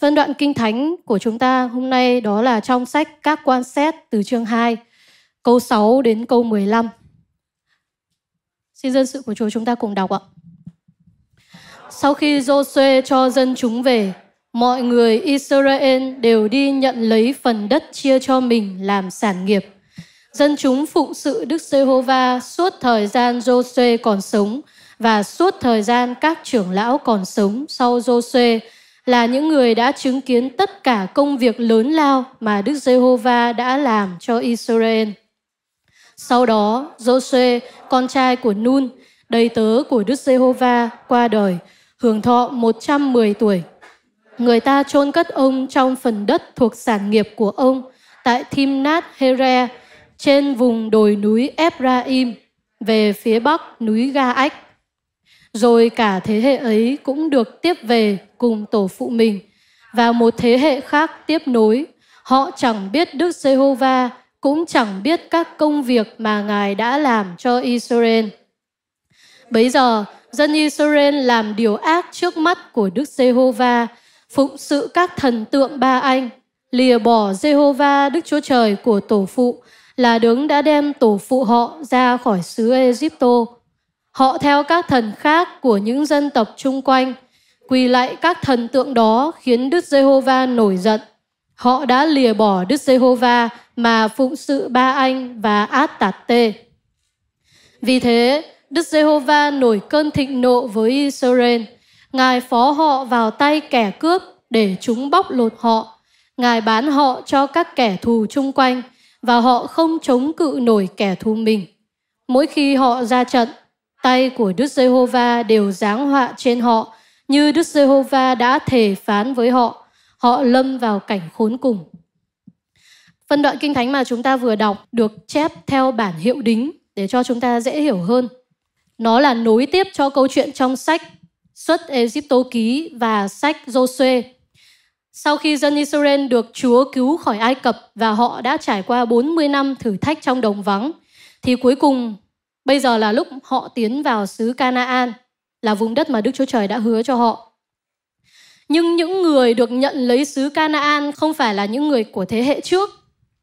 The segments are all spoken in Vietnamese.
Phân đoạn kinh thánh của chúng ta hôm nay đó là trong sách Các quan xét từ chương 2, câu 6 đến câu 15. Xin dân sự của Chúa chúng ta cùng đọc ạ. Sau khi Joshua cho dân chúng về, mọi người Israel đều đi nhận lấy phần đất chia cho mình làm sản nghiệp. Dân chúng phụng sự Đức Giê-hô-va suốt thời gian Joshua còn sống và suốt thời gian các trưởng lão còn sống sau Joshua là những người đã chứng kiến tất cả công việc lớn lao mà Đức Giê-hô-va đã làm cho Israel. Sau đó, Josue, con trai của Nun, đầy tớ của Đức Giê-hô-va qua đời, hưởng thọ 110 tuổi. Người ta chôn cất ông trong phần đất thuộc sản nghiệp của ông tại Timnat Here trên vùng đồi núi Ephraim về phía bắc núi Ga Ách rồi cả thế hệ ấy cũng được tiếp về cùng tổ phụ mình và một thế hệ khác tiếp nối. Họ chẳng biết Đức Giê-hô-va cũng chẳng biết các công việc mà Ngài đã làm cho Israel. Bấy giờ, dân Israel làm điều ác trước mắt của Đức Giê-hô-va, phụng sự các thần tượng ba anh, lìa bỏ Giê-hô-va Đức Chúa Trời của tổ phụ là đứng đã đem tổ phụ họ ra khỏi xứ Egypto Họ theo các thần khác của những dân tộc chung quanh, quỳ lại các thần tượng đó khiến Đức Giê-hô-va nổi giận. Họ đã lìa bỏ Đức Giê-hô-va mà phụng sự Ba Anh và Át Tạt Tê. Vì thế, Đức Giê-hô-va nổi cơn thịnh nộ với Israel. Ngài phó họ vào tay kẻ cướp để chúng bóc lột họ. Ngài bán họ cho các kẻ thù chung quanh và họ không chống cự nổi kẻ thù mình. Mỗi khi họ ra trận, tay của Đức Giê-hô-va đều giáng họa trên họ, như Đức Giê-hô-va đã thề phán với họ. Họ lâm vào cảnh khốn cùng. Phân đoạn kinh thánh mà chúng ta vừa đọc được chép theo bản hiệu đính để cho chúng ta dễ hiểu hơn. Nó là nối tiếp cho câu chuyện trong sách Xuất Egypto ký và sách Josué. Sau khi dân Israel được Chúa cứu khỏi Ai Cập và họ đã trải qua 40 năm thử thách trong đồng vắng, thì cuối cùng Bây giờ là lúc họ tiến vào xứ Canaan, là vùng đất mà Đức Chúa Trời đã hứa cho họ. Nhưng những người được nhận lấy xứ Canaan không phải là những người của thế hệ trước,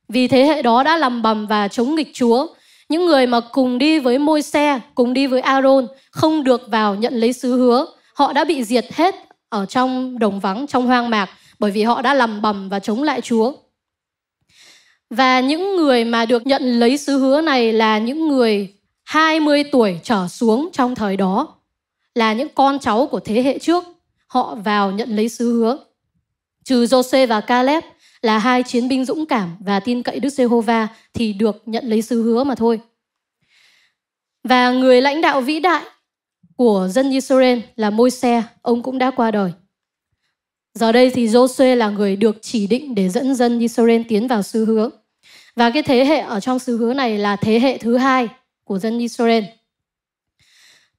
vì thế hệ đó đã làm bầm và chống nghịch Chúa. Những người mà cùng đi với môi xe, cùng đi với Aaron không được vào nhận lấy xứ hứa. Họ đã bị diệt hết ở trong đồng vắng, trong hoang mạc bởi vì họ đã làm bầm và chống lại Chúa. Và những người mà được nhận lấy sứ hứa này là những người 20 tuổi trở xuống trong thời đó là những con cháu của thế hệ trước họ vào nhận lấy sứ hứa. Trừ Jose và Caleb là hai chiến binh dũng cảm và tin cậy Đức Giê-hô-va thì được nhận lấy sứ hứa mà thôi. Và người lãnh đạo vĩ đại của dân Israel là Môi-se, ông cũng đã qua đời. Giờ đây thì Jose là người được chỉ định để dẫn dân Israel tiến vào sứ hứa. Và cái thế hệ ở trong sứ hứa này là thế hệ thứ hai của dân Israel.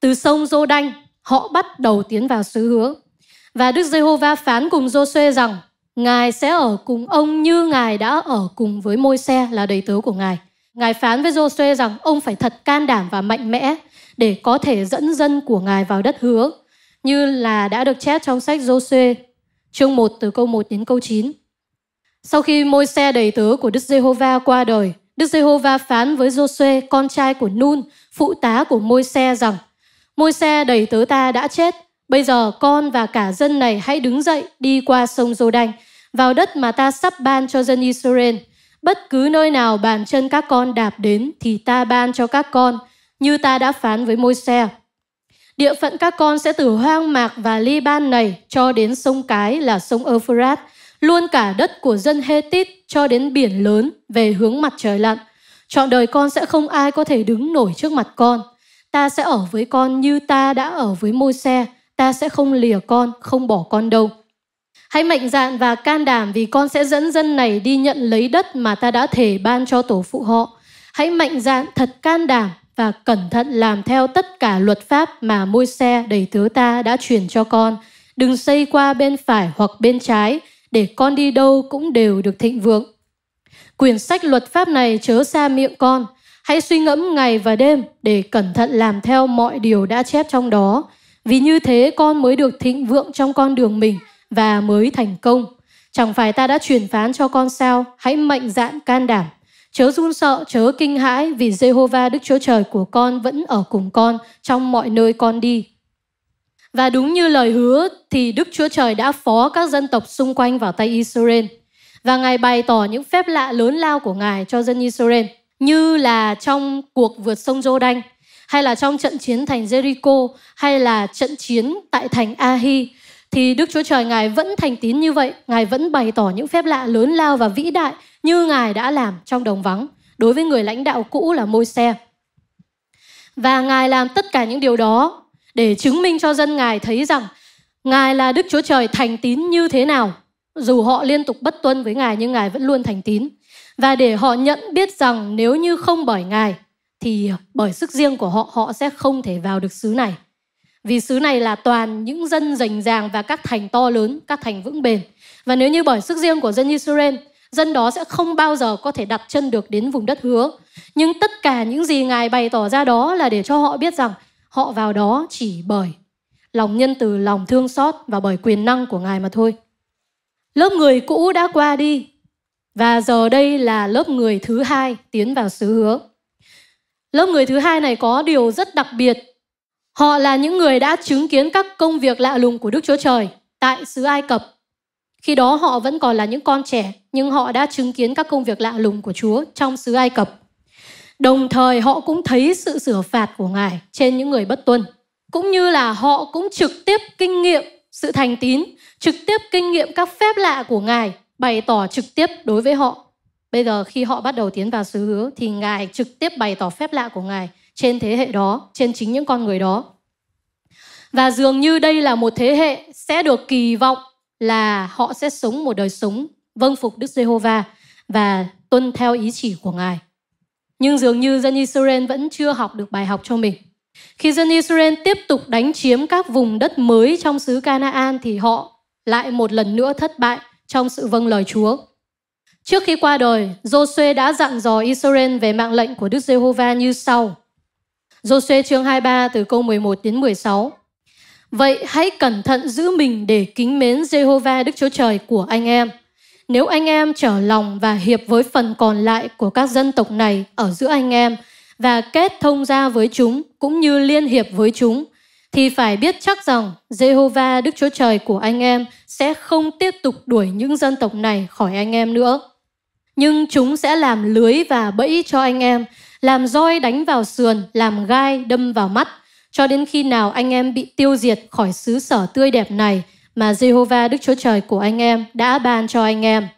Từ sông Jô-đanh, họ bắt đầu tiến vào xứ hứa. Và Đức Giê-hô-va phán cùng Giô-suê rằng, Ngài sẽ ở cùng ông như Ngài đã ở cùng với môi xe là đầy tớ của Ngài. Ngài phán với Giô-suê rằng ông phải thật can đảm và mạnh mẽ để có thể dẫn dân của Ngài vào đất hứa, như là đã được chép trong sách Giô-suê chương 1 từ câu 1 đến câu 9. Sau khi môi xe đầy tớ của Đức Giê-hô-va qua đời, Đức Giê-hô-va phán với Giô-suê, con trai của Nun, phụ tá của Môi-se rằng, Môi-se đầy tớ ta đã chết, bây giờ con và cả dân này hãy đứng dậy đi qua sông Giô-đanh, vào đất mà ta sắp ban cho dân Israel. Bất cứ nơi nào bàn chân các con đạp đến thì ta ban cho các con, như ta đã phán với Môi-se. Địa phận các con sẽ từ hoang mạc và Liban này cho đến sông Cái là sông Euphrates, luôn cả đất của dân Hethit cho đến biển lớn về hướng mặt trời lặn. Trọn đời con sẽ không ai có thể đứng nổi trước mặt con. Ta sẽ ở với con như ta đã ở với môi xe. Ta sẽ không lìa con, không bỏ con đâu. Hãy mạnh dạn và can đảm vì con sẽ dẫn dân này đi nhận lấy đất mà ta đã thể ban cho tổ phụ họ. Hãy mạnh dạn thật can đảm và cẩn thận làm theo tất cả luật pháp mà môi xe đầy tớ ta đã truyền cho con. Đừng xây qua bên phải hoặc bên trái, để con đi đâu cũng đều được thịnh vượng. Quyển sách luật pháp này chớ xa miệng con, hãy suy ngẫm ngày và đêm để cẩn thận làm theo mọi điều đã chép trong đó, vì như thế con mới được thịnh vượng trong con đường mình và mới thành công. Chẳng phải ta đã truyền phán cho con sao, hãy mạnh dạn can đảm. Chớ run sợ, chớ kinh hãi vì Jehovah Đức Chúa Trời của con vẫn ở cùng con trong mọi nơi con đi. Và đúng như lời hứa thì Đức Chúa Trời đã phó các dân tộc xung quanh vào tay Israel. Và Ngài bày tỏ những phép lạ lớn lao của Ngài cho dân Israel như là trong cuộc vượt sông Giô Đanh hay là trong trận chiến thành Jericho hay là trận chiến tại thành Ahi thì Đức Chúa Trời Ngài vẫn thành tín như vậy, Ngài vẫn bày tỏ những phép lạ lớn lao và vĩ đại như Ngài đã làm trong đồng vắng đối với người lãnh đạo cũ là Môi-se. Và Ngài làm tất cả những điều đó để chứng minh cho dân Ngài thấy rằng Ngài là Đức Chúa Trời thành tín như thế nào. Dù họ liên tục bất tuân với Ngài nhưng Ngài vẫn luôn thành tín. Và để họ nhận biết rằng nếu như không bởi Ngài thì bởi sức riêng của họ họ sẽ không thể vào được xứ này. Vì xứ này là toàn những dân rành ràng và các thành to lớn, các thành vững bền. Và nếu như bởi sức riêng của dân Israel, dân đó sẽ không bao giờ có thể đặt chân được đến vùng đất hứa. Nhưng tất cả những gì Ngài bày tỏ ra đó là để cho họ biết rằng Họ vào đó chỉ bởi lòng nhân từ, lòng thương xót và bởi quyền năng của Ngài mà thôi. Lớp người cũ đã qua đi và giờ đây là lớp người thứ hai tiến vào xứ hứa. Lớp người thứ hai này có điều rất đặc biệt. Họ là những người đã chứng kiến các công việc lạ lùng của Đức Chúa Trời tại xứ Ai Cập. Khi đó họ vẫn còn là những con trẻ, nhưng họ đã chứng kiến các công việc lạ lùng của Chúa trong xứ Ai Cập. Đồng thời họ cũng thấy sự sửa phạt của Ngài trên những người bất tuân. Cũng như là họ cũng trực tiếp kinh nghiệm sự thành tín, trực tiếp kinh nghiệm các phép lạ của Ngài bày tỏ trực tiếp đối với họ. Bây giờ khi họ bắt đầu tiến vào xứ hứa thì Ngài trực tiếp bày tỏ phép lạ của Ngài trên thế hệ đó, trên chính những con người đó. Và dường như đây là một thế hệ sẽ được kỳ vọng là họ sẽ sống một đời sống vâng phục Đức Giê-hô-va và tuân theo ý chỉ của Ngài. Nhưng dường như dân Israel vẫn chưa học được bài học cho mình. Khi dân Israel tiếp tục đánh chiếm các vùng đất mới trong xứ Canaan thì họ lại một lần nữa thất bại trong sự vâng lời Chúa. Trước khi qua đời, Joshua đã dặn dò Israel về mạng lệnh của Đức Giê-hô-va như sau. Joshua chương 23 từ câu 11 đến 16. Vậy hãy cẩn thận giữ mình để kính mến Giê-hô-va Đức Chúa Trời của anh em – nếu anh em trở lòng và hiệp với phần còn lại của các dân tộc này ở giữa anh em và kết thông gia với chúng cũng như liên hiệp với chúng thì phải biết chắc rằng Jehovah Đức Chúa Trời của anh em sẽ không tiếp tục đuổi những dân tộc này khỏi anh em nữa. Nhưng chúng sẽ làm lưới và bẫy cho anh em, làm roi đánh vào sườn, làm gai đâm vào mắt, cho đến khi nào anh em bị tiêu diệt khỏi xứ sở tươi đẹp này – mà Jehovah Đức Chúa Trời của anh em đã ban cho anh em.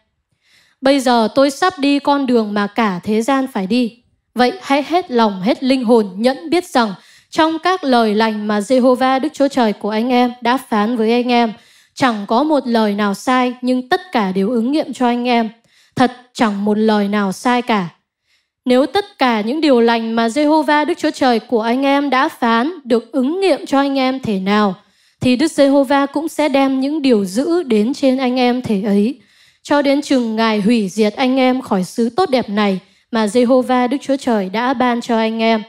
Bây giờ tôi sắp đi con đường mà cả thế gian phải đi. Vậy hãy hết lòng, hết linh hồn nhẫn biết rằng trong các lời lành mà Jehovah Đức Chúa Trời của anh em đã phán với anh em, chẳng có một lời nào sai nhưng tất cả đều ứng nghiệm cho anh em. Thật chẳng một lời nào sai cả. Nếu tất cả những điều lành mà Jehovah Đức Chúa Trời của anh em đã phán được ứng nghiệm cho anh em thể nào – thì Đức Giê-hô-va cũng sẽ đem những điều dữ đến trên anh em thể ấy, cho đến chừng Ngài hủy diệt anh em khỏi xứ tốt đẹp này mà Giê-hô-va Đức Chúa Trời đã ban cho anh em.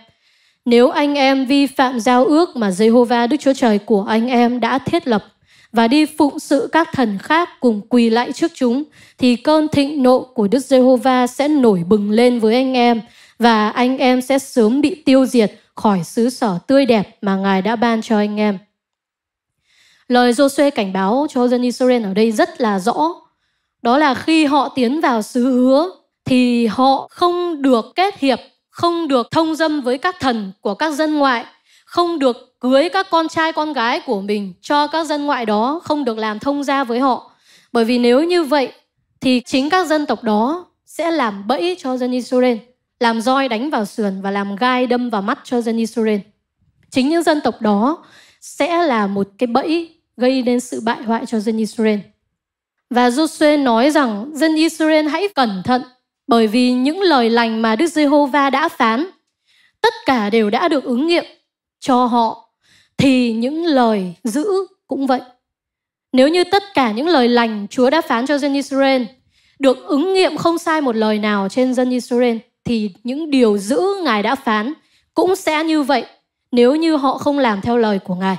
Nếu anh em vi phạm giao ước mà Giê-hô-va Đức Chúa Trời của anh em đã thiết lập và đi phụng sự các thần khác cùng quỳ lại trước chúng thì cơn thịnh nộ của Đức Giê-hô-va sẽ nổi bừng lên với anh em và anh em sẽ sớm bị tiêu diệt khỏi xứ sở tươi đẹp mà Ngài đã ban cho anh em. Lời Joshua cảnh báo cho dân Israel ở đây rất là rõ. Đó là khi họ tiến vào xứ hứa thì họ không được kết hiệp, không được thông dâm với các thần của các dân ngoại, không được cưới các con trai con gái của mình cho các dân ngoại đó, không được làm thông gia với họ. Bởi vì nếu như vậy thì chính các dân tộc đó sẽ làm bẫy cho dân Israel, làm roi đánh vào sườn và làm gai đâm vào mắt cho dân Israel. Chính những dân tộc đó sẽ là một cái bẫy gây nên sự bại hoại cho dân Israel. Và Joshua nói rằng dân Israel hãy cẩn thận bởi vì những lời lành mà Đức Giê-hô-va đã phán tất cả đều đã được ứng nghiệm cho họ thì những lời giữ cũng vậy. Nếu như tất cả những lời lành Chúa đã phán cho dân Israel được ứng nghiệm không sai một lời nào trên dân Israel thì những điều giữ Ngài đã phán cũng sẽ như vậy nếu như họ không làm theo lời của Ngài.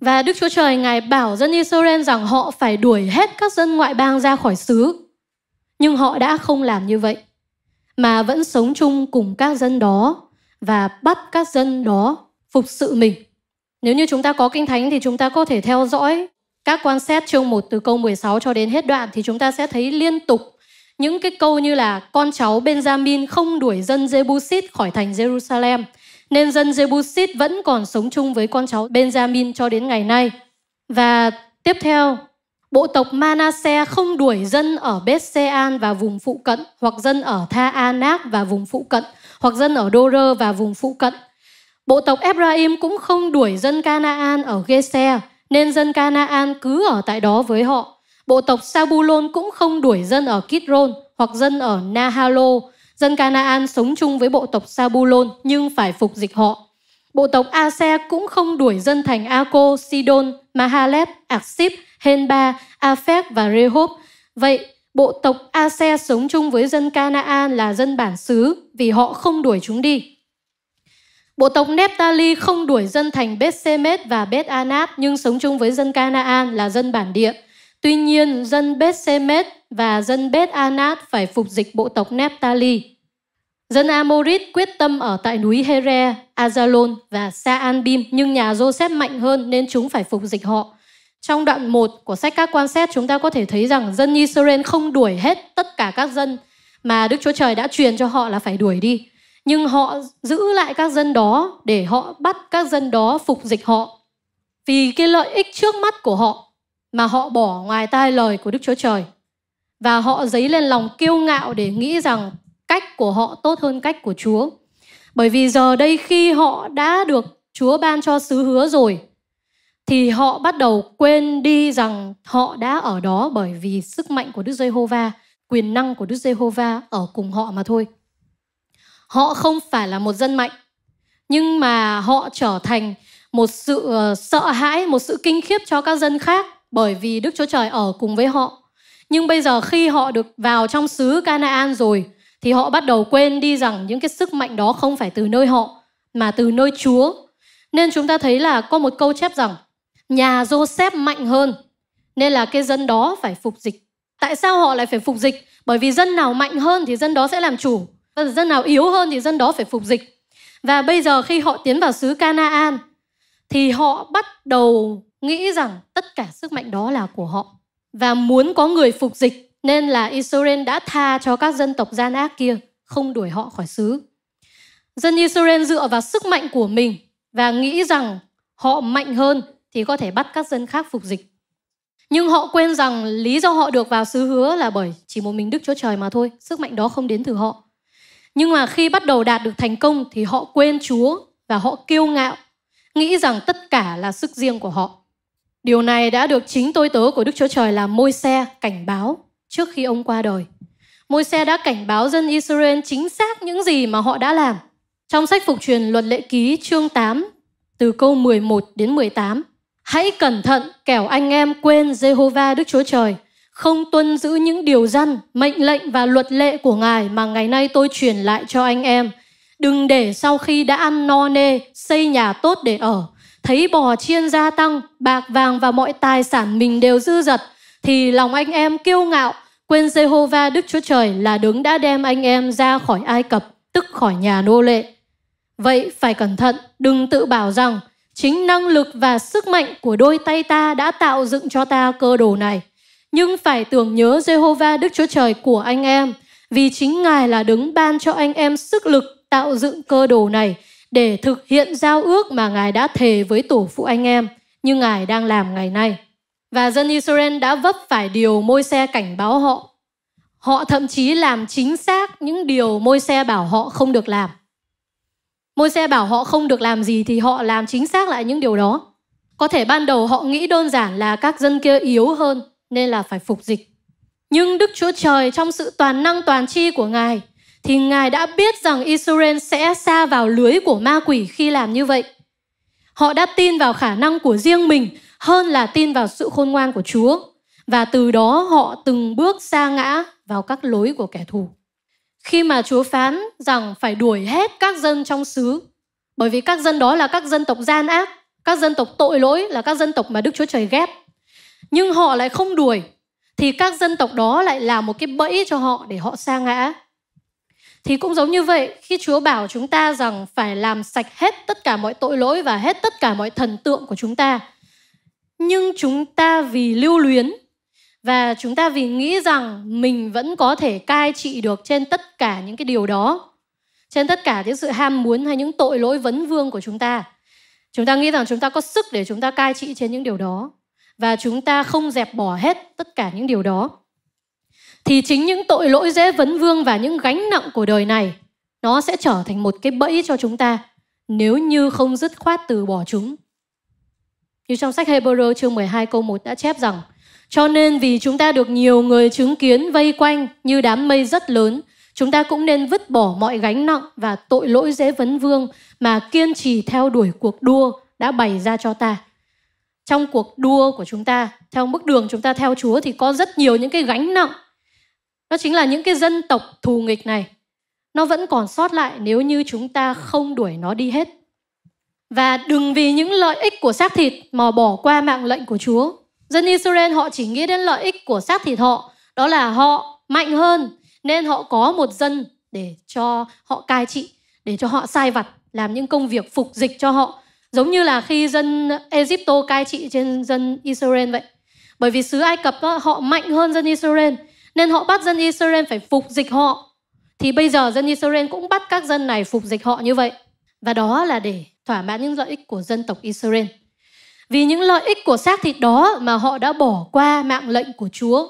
Và Đức Chúa Trời Ngài bảo dân Israel rằng họ phải đuổi hết các dân ngoại bang ra khỏi xứ. Nhưng họ đã không làm như vậy, mà vẫn sống chung cùng các dân đó và bắt các dân đó phục sự mình. Nếu như chúng ta có kinh thánh thì chúng ta có thể theo dõi các quan sát chương 1 từ câu 16 cho đến hết đoạn thì chúng ta sẽ thấy liên tục những cái câu như là con cháu Benjamin không đuổi dân Jebusit khỏi thành Jerusalem – nên dân Jebusit vẫn còn sống chung với con cháu Benjamin cho đến ngày nay. Và tiếp theo, bộ tộc Manasseh không đuổi dân ở Bethsean và vùng phụ cận, hoặc dân ở Tha Anak và vùng phụ cận, hoặc dân ở Dorer và vùng phụ cận. Bộ tộc Ephraim cũng không đuổi dân Canaan ở Gese, nên dân Canaan cứ ở tại đó với họ. Bộ tộc Sabulon cũng không đuổi dân ở Kidron hoặc dân ở Nahalo, Dân Canaan sống chung với bộ tộc Sabulon nhưng phải phục dịch họ. Bộ tộc Ase cũng không đuổi dân thành Aco, Sidon, Mahalep, Aksip, Henba, Aphek và Rehob. Vậy, bộ tộc Ase sống chung với dân Canaan là dân bản xứ vì họ không đuổi chúng đi. Bộ tộc Nephtali không đuổi dân thành Bethsemet và Beth Anat nhưng sống chung với dân Canaan là dân bản địa. Tuy nhiên, dân Bethsemet và dân Bết Anat phải phục dịch bộ tộc Nephtali. Dân Amorit quyết tâm ở tại núi Here, Azalon và Saanbim nhưng nhà Joseph mạnh hơn nên chúng phải phục dịch họ. Trong đoạn 1 của sách các quan sát chúng ta có thể thấy rằng dân Israel không đuổi hết tất cả các dân mà Đức Chúa Trời đã truyền cho họ là phải đuổi đi. Nhưng họ giữ lại các dân đó để họ bắt các dân đó phục dịch họ. Vì cái lợi ích trước mắt của họ mà họ bỏ ngoài tai lời của Đức Chúa Trời và họ dấy lên lòng kiêu ngạo để nghĩ rằng cách của họ tốt hơn cách của Chúa. Bởi vì giờ đây khi họ đã được Chúa ban cho sứ hứa rồi thì họ bắt đầu quên đi rằng họ đã ở đó bởi vì sức mạnh của Đức Giê-hô-va, quyền năng của Đức Giê-hô-va ở cùng họ mà thôi. Họ không phải là một dân mạnh, nhưng mà họ trở thành một sự ờ, sợ hãi, một sự kinh khiếp cho các dân khác bởi vì Đức Chúa Trời ở cùng với họ nhưng bây giờ khi họ được vào trong xứ Canaan rồi thì họ bắt đầu quên đi rằng những cái sức mạnh đó không phải từ nơi họ mà từ nơi Chúa. Nên chúng ta thấy là có một câu chép rằng nhà Joseph mạnh hơn nên là cái dân đó phải phục dịch. Tại sao họ lại phải phục dịch? Bởi vì dân nào mạnh hơn thì dân đó sẽ làm chủ, và dân nào yếu hơn thì dân đó phải phục dịch. Và bây giờ khi họ tiến vào xứ Canaan thì họ bắt đầu nghĩ rằng tất cả sức mạnh đó là của họ và muốn có người phục dịch nên là Israel đã tha cho các dân tộc gian ác kia không đuổi họ khỏi xứ. Dân Israel dựa vào sức mạnh của mình và nghĩ rằng họ mạnh hơn thì có thể bắt các dân khác phục dịch. Nhưng họ quên rằng lý do họ được vào xứ hứa là bởi chỉ một mình Đức Chúa Trời mà thôi, sức mạnh đó không đến từ họ. Nhưng mà khi bắt đầu đạt được thành công thì họ quên Chúa và họ kiêu ngạo, nghĩ rằng tất cả là sức riêng của họ. Điều này đã được chính tôi tớ của Đức Chúa Trời là môi xe cảnh báo trước khi ông qua đời. Môi xe đã cảnh báo dân Israel chính xác những gì mà họ đã làm. Trong sách phục truyền luật lệ ký chương 8 từ câu 11 đến 18. Hãy cẩn thận kẻo anh em quên Jehovah Đức Chúa Trời, không tuân giữ những điều răn, mệnh lệnh và luật lệ của Ngài mà ngày nay tôi truyền lại cho anh em. Đừng để sau khi đã ăn no nê, xây nhà tốt để ở, thấy bò chiên gia tăng, bạc vàng và mọi tài sản mình đều dư dật, thì lòng anh em kiêu ngạo, quên Jehovah Đức Chúa Trời là đứng đã đem anh em ra khỏi Ai Cập, tức khỏi nhà nô lệ. Vậy phải cẩn thận, đừng tự bảo rằng chính năng lực và sức mạnh của đôi tay ta đã tạo dựng cho ta cơ đồ này. Nhưng phải tưởng nhớ Jehovah Đức Chúa Trời của anh em, vì chính Ngài là đứng ban cho anh em sức lực tạo dựng cơ đồ này để thực hiện giao ước mà Ngài đã thề với tổ phụ anh em như Ngài đang làm ngày nay. Và dân Israel đã vấp phải điều môi xe cảnh báo họ. Họ thậm chí làm chính xác những điều môi xe bảo họ không được làm. Môi xe bảo họ không được làm gì thì họ làm chính xác lại những điều đó. Có thể ban đầu họ nghĩ đơn giản là các dân kia yếu hơn nên là phải phục dịch. Nhưng Đức Chúa Trời trong sự toàn năng toàn chi của Ngài thì Ngài đã biết rằng Israel sẽ xa vào lưới của ma quỷ khi làm như vậy. Họ đã tin vào khả năng của riêng mình hơn là tin vào sự khôn ngoan của Chúa và từ đó họ từng bước xa ngã vào các lối của kẻ thù. Khi mà Chúa phán rằng phải đuổi hết các dân trong xứ, bởi vì các dân đó là các dân tộc gian ác, các dân tộc tội lỗi là các dân tộc mà Đức Chúa Trời ghét. Nhưng họ lại không đuổi thì các dân tộc đó lại là một cái bẫy cho họ để họ xa ngã thì cũng giống như vậy, khi Chúa bảo chúng ta rằng phải làm sạch hết tất cả mọi tội lỗi và hết tất cả mọi thần tượng của chúng ta. Nhưng chúng ta vì lưu luyến và chúng ta vì nghĩ rằng mình vẫn có thể cai trị được trên tất cả những cái điều đó, trên tất cả những sự ham muốn hay những tội lỗi vấn vương của chúng ta. Chúng ta nghĩ rằng chúng ta có sức để chúng ta cai trị trên những điều đó và chúng ta không dẹp bỏ hết tất cả những điều đó thì chính những tội lỗi dễ vấn vương và những gánh nặng của đời này nó sẽ trở thành một cái bẫy cho chúng ta nếu như không dứt khoát từ bỏ chúng. Như trong sách Hebrew chương 12 câu 1 đã chép rằng Cho nên vì chúng ta được nhiều người chứng kiến vây quanh như đám mây rất lớn, chúng ta cũng nên vứt bỏ mọi gánh nặng và tội lỗi dễ vấn vương mà kiên trì theo đuổi cuộc đua đã bày ra cho ta. Trong cuộc đua của chúng ta, theo bước đường chúng ta theo Chúa thì có rất nhiều những cái gánh nặng đó chính là những cái dân tộc thù nghịch này nó vẫn còn sót lại nếu như chúng ta không đuổi nó đi hết và đừng vì những lợi ích của xác thịt mà bỏ qua mạng lệnh của Chúa. Dân Israel họ chỉ nghĩ đến lợi ích của xác thịt họ, đó là họ mạnh hơn nên họ có một dân để cho họ cai trị, để cho họ sai vặt, làm những công việc phục dịch cho họ. Giống như là khi dân Egypto cai trị trên dân Israel vậy. Bởi vì xứ Ai Cập họ mạnh hơn dân Israel nên họ bắt dân Israel phải phục dịch họ. Thì bây giờ dân Israel cũng bắt các dân này phục dịch họ như vậy. Và đó là để thỏa mãn những lợi ích của dân tộc Israel. Vì những lợi ích của xác thịt đó mà họ đã bỏ qua mạng lệnh của Chúa.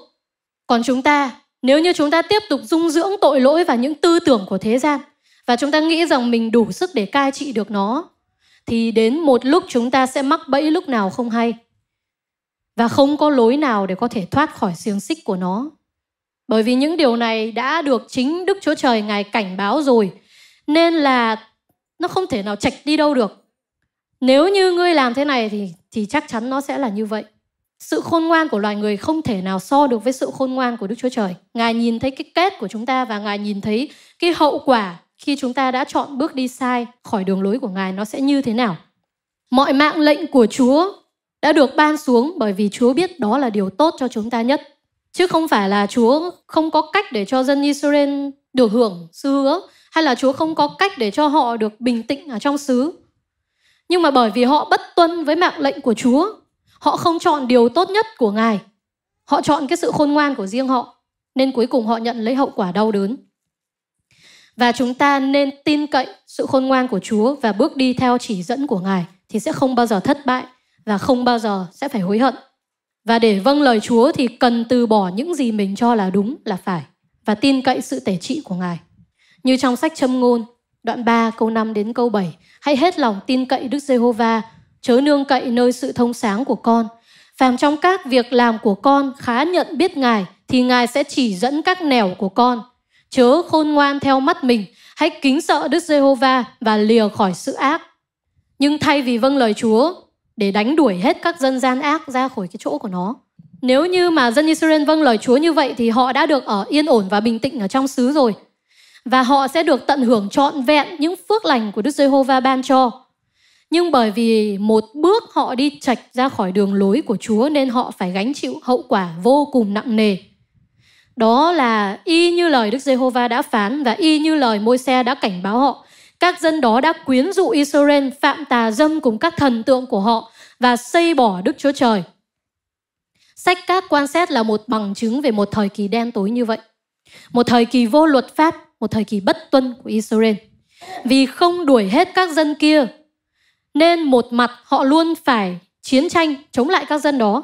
Còn chúng ta, nếu như chúng ta tiếp tục dung dưỡng tội lỗi và những tư tưởng của thế gian và chúng ta nghĩ rằng mình đủ sức để cai trị được nó thì đến một lúc chúng ta sẽ mắc bẫy lúc nào không hay và không có lối nào để có thể thoát khỏi xiềng xích của nó bởi vì những điều này đã được chính Đức Chúa Trời Ngài cảnh báo rồi. Nên là nó không thể nào chạch đi đâu được. Nếu như ngươi làm thế này thì thì chắc chắn nó sẽ là như vậy. Sự khôn ngoan của loài người không thể nào so được với sự khôn ngoan của Đức Chúa Trời. Ngài nhìn thấy cái kết của chúng ta và Ngài nhìn thấy cái hậu quả khi chúng ta đã chọn bước đi sai khỏi đường lối của Ngài nó sẽ như thế nào. Mọi mạng lệnh của Chúa đã được ban xuống bởi vì Chúa biết đó là điều tốt cho chúng ta nhất chứ không phải là Chúa không có cách để cho dân Israel được hưởng sứ hứa hay là Chúa không có cách để cho họ được bình tĩnh ở trong xứ. Nhưng mà bởi vì họ bất tuân với mạng lệnh của Chúa, họ không chọn điều tốt nhất của Ngài. Họ chọn cái sự khôn ngoan của riêng họ, nên cuối cùng họ nhận lấy hậu quả đau đớn. Và chúng ta nên tin cậy sự khôn ngoan của Chúa và bước đi theo chỉ dẫn của Ngài thì sẽ không bao giờ thất bại và không bao giờ sẽ phải hối hận. Và để vâng lời Chúa thì cần từ bỏ những gì mình cho là đúng là phải và tin cậy sự tể trị của Ngài. Như trong sách Châm ngôn, đoạn 3 câu 5 đến câu 7, hãy hết lòng tin cậy Đức Giê-hô-va, chớ nương cậy nơi sự thông sáng của con. Phàm trong các việc làm của con khá nhận biết Ngài thì Ngài sẽ chỉ dẫn các nẻo của con. Chớ khôn ngoan theo mắt mình, hãy kính sợ Đức Giê-hô-va và lìa khỏi sự ác. Nhưng thay vì vâng lời Chúa để đánh đuổi hết các dân gian ác ra khỏi cái chỗ của nó. Nếu như mà dân Israel vâng lời Chúa như vậy thì họ đã được ở yên ổn và bình tĩnh ở trong xứ rồi. Và họ sẽ được tận hưởng trọn vẹn những phước lành của Đức Giê-hô-va ban cho. Nhưng bởi vì một bước họ đi chạch ra khỏi đường lối của Chúa nên họ phải gánh chịu hậu quả vô cùng nặng nề. Đó là y như lời Đức Giê-hô-va đã phán và y như lời Môi-se đã cảnh báo họ các dân đó đã quyến dụ Israel phạm tà dâm cùng các thần tượng của họ và xây bỏ Đức Chúa Trời. Sách các quan xét là một bằng chứng về một thời kỳ đen tối như vậy. Một thời kỳ vô luật pháp, một thời kỳ bất tuân của Israel. Vì không đuổi hết các dân kia, nên một mặt họ luôn phải chiến tranh chống lại các dân đó.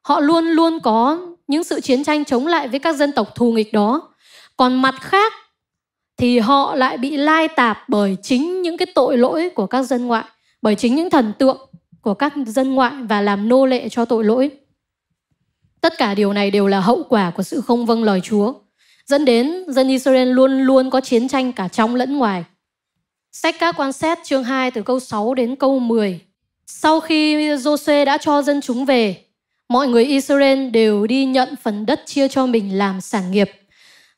Họ luôn luôn có những sự chiến tranh chống lại với các dân tộc thù nghịch đó. Còn mặt khác, thì họ lại bị lai tạp bởi chính những cái tội lỗi của các dân ngoại, bởi chính những thần tượng của các dân ngoại và làm nô lệ cho tội lỗi. Tất cả điều này đều là hậu quả của sự không vâng lời Chúa, dẫn đến dân Israel luôn luôn có chiến tranh cả trong lẫn ngoài. Sách các quan xét chương 2 từ câu 6 đến câu 10. Sau khi Jose đã cho dân chúng về, mọi người Israel đều đi nhận phần đất chia cho mình làm sản nghiệp –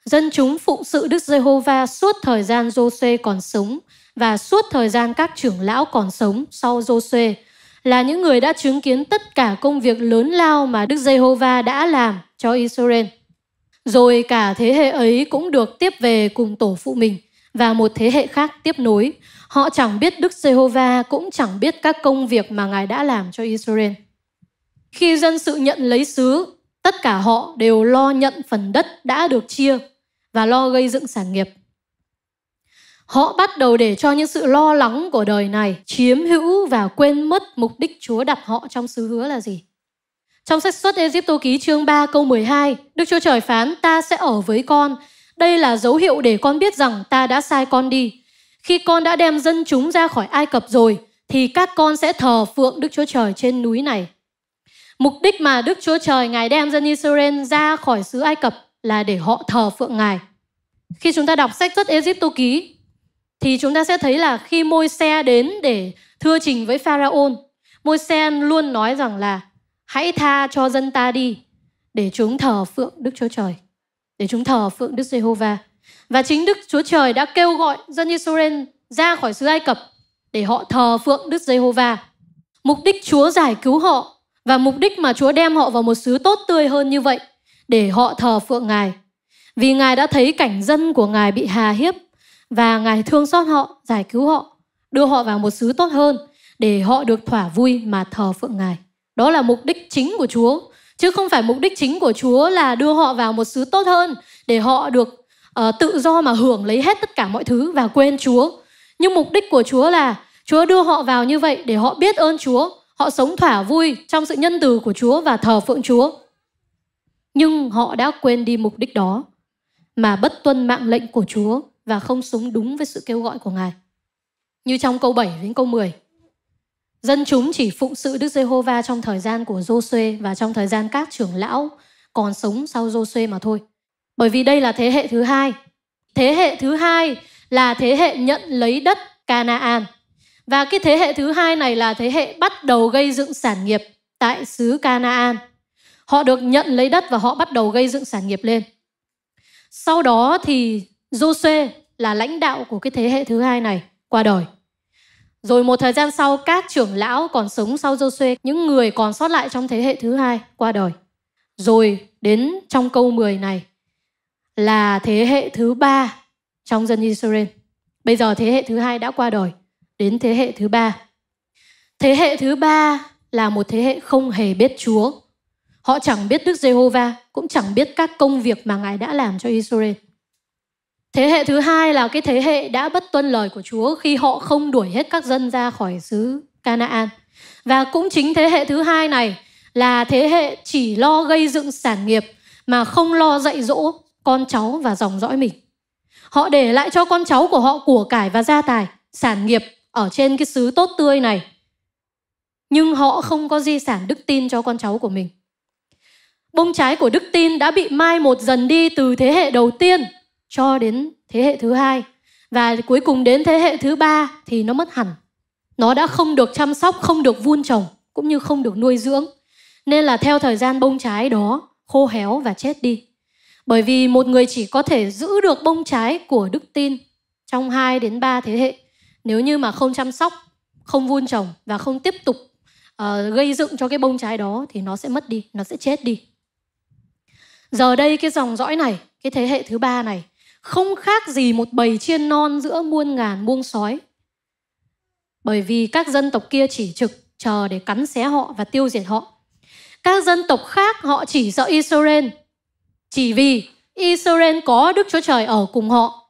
Dân chúng phụng sự Đức Giê-hô-va suốt thời gian Giô-suê còn sống và suốt thời gian các trưởng lão còn sống sau Giô-suê là những người đã chứng kiến tất cả công việc lớn lao mà Đức Giê-hô-va đã làm cho Israel. Rồi cả thế hệ ấy cũng được tiếp về cùng tổ phụ mình và một thế hệ khác tiếp nối. Họ chẳng biết Đức Giê-hô-va cũng chẳng biết các công việc mà Ngài đã làm cho Israel. Khi dân sự nhận lấy xứ, tất cả họ đều lo nhận phần đất đã được chia và lo gây dựng sản nghiệp. Họ bắt đầu để cho những sự lo lắng của đời này chiếm hữu và quên mất mục đích Chúa đặt họ trong sứ hứa là gì. Trong sách xuất Egypto ký chương 3 câu 12, Đức Chúa Trời phán ta sẽ ở với con. Đây là dấu hiệu để con biết rằng ta đã sai con đi. Khi con đã đem dân chúng ra khỏi Ai Cập rồi, thì các con sẽ thờ phượng Đức Chúa Trời trên núi này. Mục đích mà Đức Chúa Trời Ngài đem dân Israel ra khỏi xứ Ai Cập là để họ thờ phượng Ngài. Khi chúng ta đọc sách xuất Egypto ký thì chúng ta sẽ thấy là khi môi xe đến để thưa trình với Pharaon, môi xe luôn nói rằng là hãy tha cho dân ta đi để chúng thờ phượng Đức Chúa Trời, để chúng thờ phượng Đức Giê-hô-va. Và chính Đức Chúa Trời đã kêu gọi dân Israel ra khỏi xứ Ai Cập để họ thờ phượng Đức Giê-hô-va. Mục đích Chúa giải cứu họ và mục đích mà Chúa đem họ vào một xứ tốt tươi hơn như vậy để họ thờ phượng Ngài. Vì Ngài đã thấy cảnh dân của Ngài bị hà hiếp và Ngài thương xót họ, giải cứu họ, đưa họ vào một xứ tốt hơn để họ được thỏa vui mà thờ phượng Ngài. Đó là mục đích chính của Chúa, chứ không phải mục đích chính của Chúa là đưa họ vào một xứ tốt hơn để họ được uh, tự do mà hưởng lấy hết tất cả mọi thứ và quên Chúa. Nhưng mục đích của Chúa là Chúa đưa họ vào như vậy để họ biết ơn Chúa, họ sống thỏa vui trong sự nhân từ của Chúa và thờ phượng Chúa nhưng họ đã quên đi mục đích đó mà bất tuân mạng lệnh của Chúa và không sống đúng với sự kêu gọi của Ngài. Như trong câu 7 đến câu 10. Dân chúng chỉ phụng sự Đức Giê-hô-va trong thời gian của Giô-suê và trong thời gian các trưởng lão còn sống sau Giô-suê mà thôi. Bởi vì đây là thế hệ thứ hai. Thế hệ thứ hai là thế hệ nhận lấy đất Canaan. Và cái thế hệ thứ hai này là thế hệ bắt đầu gây dựng sản nghiệp tại xứ Canaan. Họ được nhận lấy đất và họ bắt đầu gây dựng sản nghiệp lên. Sau đó thì Josue là lãnh đạo của cái thế hệ thứ hai này qua đời. Rồi một thời gian sau các trưởng lão còn sống sau Josue, những người còn sót lại trong thế hệ thứ hai qua đời. Rồi đến trong câu 10 này là thế hệ thứ ba trong dân Israel. Bây giờ thế hệ thứ hai đã qua đời, đến thế hệ thứ ba. Thế hệ thứ ba là một thế hệ không hề biết Chúa. Họ chẳng biết Đức Giê-hô-va, cũng chẳng biết các công việc mà Ngài đã làm cho Israel. Thế hệ thứ hai là cái thế hệ đã bất tuân lời của Chúa khi họ không đuổi hết các dân ra khỏi xứ Canaan. Và cũng chính thế hệ thứ hai này là thế hệ chỉ lo gây dựng sản nghiệp mà không lo dạy dỗ con cháu và dòng dõi mình. Họ để lại cho con cháu của họ của cải và gia tài, sản nghiệp ở trên cái xứ tốt tươi này. Nhưng họ không có di sản đức tin cho con cháu của mình bông trái của đức tin đã bị mai một dần đi từ thế hệ đầu tiên cho đến thế hệ thứ hai và cuối cùng đến thế hệ thứ ba thì nó mất hẳn nó đã không được chăm sóc không được vun trồng cũng như không được nuôi dưỡng nên là theo thời gian bông trái đó khô héo và chết đi bởi vì một người chỉ có thể giữ được bông trái của đức tin trong 2 đến 3 thế hệ nếu như mà không chăm sóc không vun trồng và không tiếp tục uh, gây dựng cho cái bông trái đó thì nó sẽ mất đi nó sẽ chết đi Giờ đây cái dòng dõi này, cái thế hệ thứ ba này không khác gì một bầy chiên non giữa muôn ngàn buông sói. Bởi vì các dân tộc kia chỉ trực chờ để cắn xé họ và tiêu diệt họ. Các dân tộc khác họ chỉ sợ Israel chỉ vì Israel có Đức Chúa Trời ở cùng họ.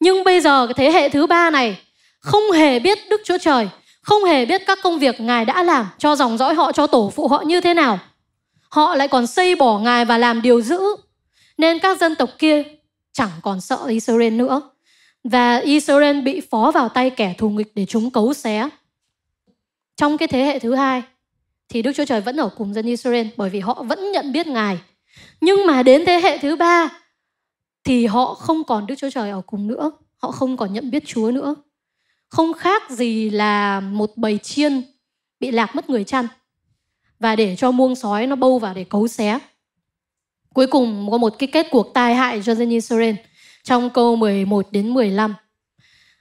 Nhưng bây giờ cái thế hệ thứ ba này không hề biết Đức Chúa Trời, không hề biết các công việc Ngài đã làm cho dòng dõi họ, cho tổ phụ họ như thế nào họ lại còn xây bỏ ngài và làm điều dữ nên các dân tộc kia chẳng còn sợ Israel nữa và Israel bị phó vào tay kẻ thù nghịch để chúng cấu xé. Trong cái thế hệ thứ hai thì Đức Chúa Trời vẫn ở cùng dân Israel bởi vì họ vẫn nhận biết Ngài. Nhưng mà đến thế hệ thứ ba thì họ không còn Đức Chúa Trời ở cùng nữa, họ không còn nhận biết Chúa nữa. Không khác gì là một bầy chiên bị lạc mất người chăn và để cho muông sói nó bâu vào để cấu xé. Cuối cùng có một cái kết cuộc tai hại cho dân Israel trong câu 11 đến 15.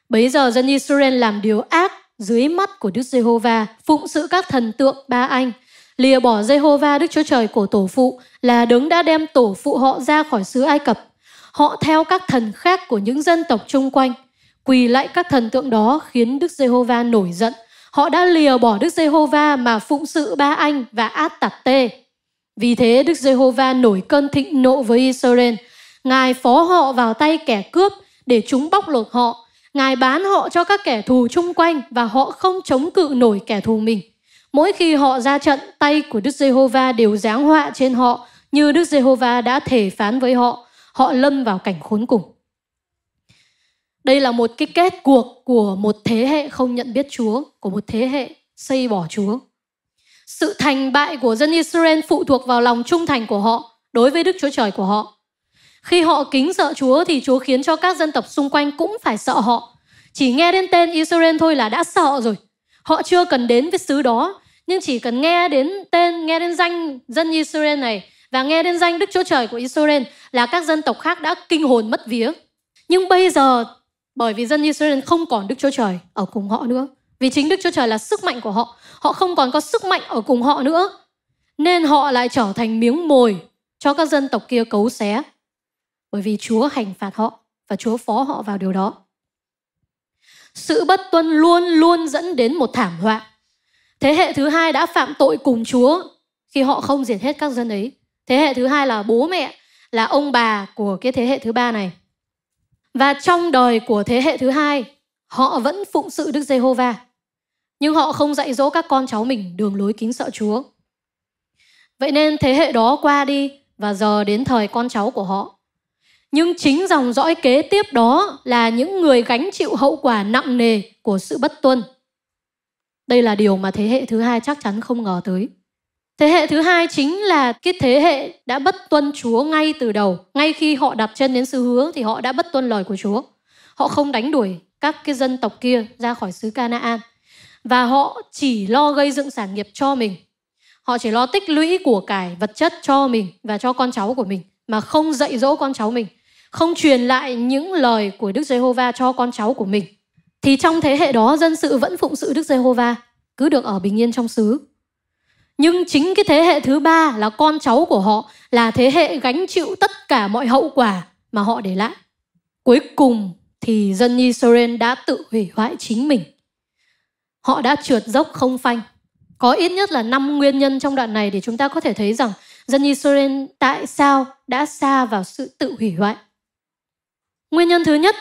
Bấy giờ dân Israel làm điều ác dưới mắt của Đức Giê-hô-va, phụng sự các thần tượng ba anh, lìa bỏ Giê-hô-va Đức Chúa Trời của tổ phụ là đấng đã đem tổ phụ họ ra khỏi xứ Ai Cập. Họ theo các thần khác của những dân tộc chung quanh, quỳ lại các thần tượng đó khiến Đức Giê-hô-va nổi giận Họ đã lìa bỏ Đức Giê-hô-va mà phụng sự ba anh và át tạt tê. Vì thế Đức Giê-hô-va nổi cơn thịnh nộ với Israel. Ngài phó họ vào tay kẻ cướp để chúng bóc lột họ. Ngài bán họ cho các kẻ thù chung quanh và họ không chống cự nổi kẻ thù mình. Mỗi khi họ ra trận, tay của Đức Giê-hô-va đều giáng họa trên họ như Đức Giê-hô-va đã thể phán với họ. Họ lâm vào cảnh khốn cùng đây là một cái kết cuộc của một thế hệ không nhận biết Chúa, của một thế hệ xây bỏ Chúa. Sự thành bại của dân Israel phụ thuộc vào lòng trung thành của họ đối với Đức Chúa Trời của họ. Khi họ kính sợ Chúa thì Chúa khiến cho các dân tộc xung quanh cũng phải sợ họ. Chỉ nghe đến tên Israel thôi là đã sợ rồi. Họ chưa cần đến với xứ đó, nhưng chỉ cần nghe đến tên, nghe đến danh dân Israel này và nghe đến danh Đức Chúa Trời của Israel là các dân tộc khác đã kinh hồn mất vía. Nhưng bây giờ bởi vì dân Israel không còn Đức Chúa Trời ở cùng họ nữa. Vì chính Đức Chúa Trời là sức mạnh của họ. Họ không còn có sức mạnh ở cùng họ nữa. Nên họ lại trở thành miếng mồi cho các dân tộc kia cấu xé. Bởi vì Chúa hành phạt họ và Chúa phó họ vào điều đó. Sự bất tuân luôn luôn dẫn đến một thảm họa. Thế hệ thứ hai đã phạm tội cùng Chúa khi họ không diệt hết các dân ấy. Thế hệ thứ hai là bố mẹ, là ông bà của cái thế hệ thứ ba này và trong đời của thế hệ thứ hai, họ vẫn phụng sự Đức Giê-hô-va. Nhưng họ không dạy dỗ các con cháu mình đường lối kính sợ Chúa. Vậy nên thế hệ đó qua đi và giờ đến thời con cháu của họ. Nhưng chính dòng dõi kế tiếp đó là những người gánh chịu hậu quả nặng nề của sự bất tuân. Đây là điều mà thế hệ thứ hai chắc chắn không ngờ tới. Thế hệ thứ hai chính là cái thế hệ đã bất tuân Chúa ngay từ đầu. Ngay khi họ đặt chân đến xứ hứa thì họ đã bất tuân lời của Chúa. Họ không đánh đuổi các cái dân tộc kia ra khỏi xứ Canaan. Và họ chỉ lo gây dựng sản nghiệp cho mình. Họ chỉ lo tích lũy của cải vật chất cho mình và cho con cháu của mình mà không dạy dỗ con cháu mình, không truyền lại những lời của Đức Giê-hô-va cho con cháu của mình. Thì trong thế hệ đó dân sự vẫn phụng sự Đức Giê-hô-va, cứ được ở bình yên trong xứ nhưng chính cái thế hệ thứ ba là con cháu của họ là thế hệ gánh chịu tất cả mọi hậu quả mà họ để lại cuối cùng thì dân israel đã tự hủy hoại chính mình họ đã trượt dốc không phanh có ít nhất là 5 nguyên nhân trong đoạn này để chúng ta có thể thấy rằng dân Israel tại sao đã xa vào sự tự hủy hoại. Nguyên nhân thứ nhất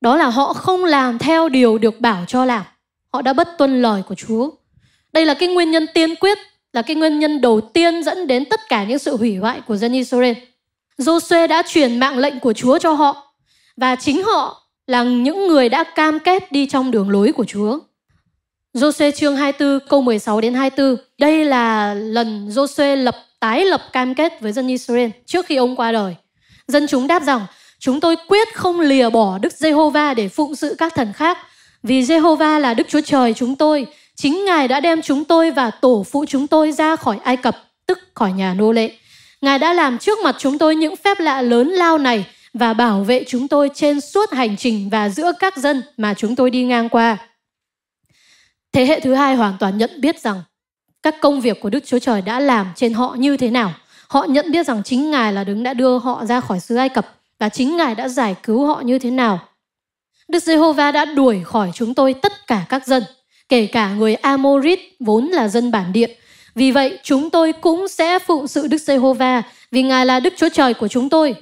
đó là họ không làm theo điều được bảo cho làm. Họ đã bất tuân lời của Chúa. Đây là cái nguyên nhân tiên quyết là cái nguyên nhân đầu tiên dẫn đến tất cả những sự hủy hoại của dân Israel. Joshua đã truyền mạng lệnh của Chúa cho họ và chính họ là những người đã cam kết đi trong đường lối của Chúa. Joshua chương 24 câu 16 đến 24. Đây là lần Joshua lập tái lập cam kết với dân Israel trước khi ông qua đời. Dân chúng đáp rằng, chúng tôi quyết không lìa bỏ Đức Giê-hô-va để phụng sự các thần khác, vì Giê-hô-va là Đức Chúa Trời chúng tôi, Chính Ngài đã đem chúng tôi và tổ phụ chúng tôi ra khỏi Ai Cập, tức khỏi nhà nô lệ. Ngài đã làm trước mặt chúng tôi những phép lạ lớn lao này và bảo vệ chúng tôi trên suốt hành trình và giữa các dân mà chúng tôi đi ngang qua. Thế hệ thứ hai hoàn toàn nhận biết rằng các công việc của Đức Chúa Trời đã làm trên họ như thế nào. Họ nhận biết rằng chính Ngài là đứng đã đưa họ ra khỏi xứ Ai Cập và chính Ngài đã giải cứu họ như thế nào. Đức Giê-hô-va đã đuổi khỏi chúng tôi tất cả các dân kể cả người Amorit vốn là dân bản địa. Vì vậy, chúng tôi cũng sẽ phụng sự Đức Giê-hô-va vì Ngài là Đức Chúa Trời của chúng tôi.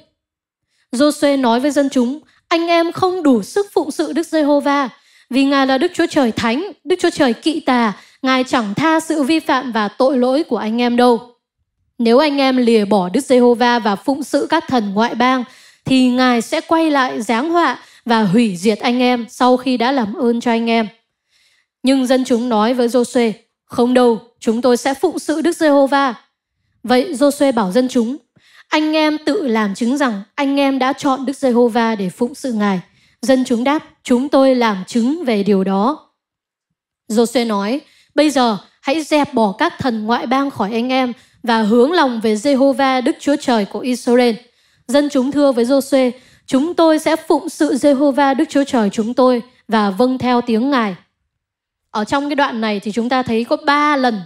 Joshua nói với dân chúng, anh em không đủ sức phụng sự Đức Giê-hô-va vì Ngài là Đức Chúa Trời Thánh, Đức Chúa Trời Kỵ Tà, Ngài chẳng tha sự vi phạm và tội lỗi của anh em đâu. Nếu anh em lìa bỏ Đức Giê-hô-va và phụng sự các thần ngoại bang, thì Ngài sẽ quay lại giáng họa và hủy diệt anh em sau khi đã làm ơn cho anh em. Nhưng dân chúng nói với Josue, không đâu, chúng tôi sẽ phụng sự Đức Giê-hô-va. Vậy Josue bảo dân chúng, anh em tự làm chứng rằng anh em đã chọn Đức Giê-hô-va để phụng sự Ngài. Dân chúng đáp, chúng tôi làm chứng về điều đó. Josue nói, bây giờ hãy dẹp bỏ các thần ngoại bang khỏi anh em và hướng lòng về Giê-hô-va Đức Chúa Trời của Israel. Dân chúng thưa với Josue, chúng tôi sẽ phụng sự Giê-hô-va Đức Chúa Trời chúng tôi và vâng theo tiếng Ngài. Ở trong cái đoạn này thì chúng ta thấy có ba lần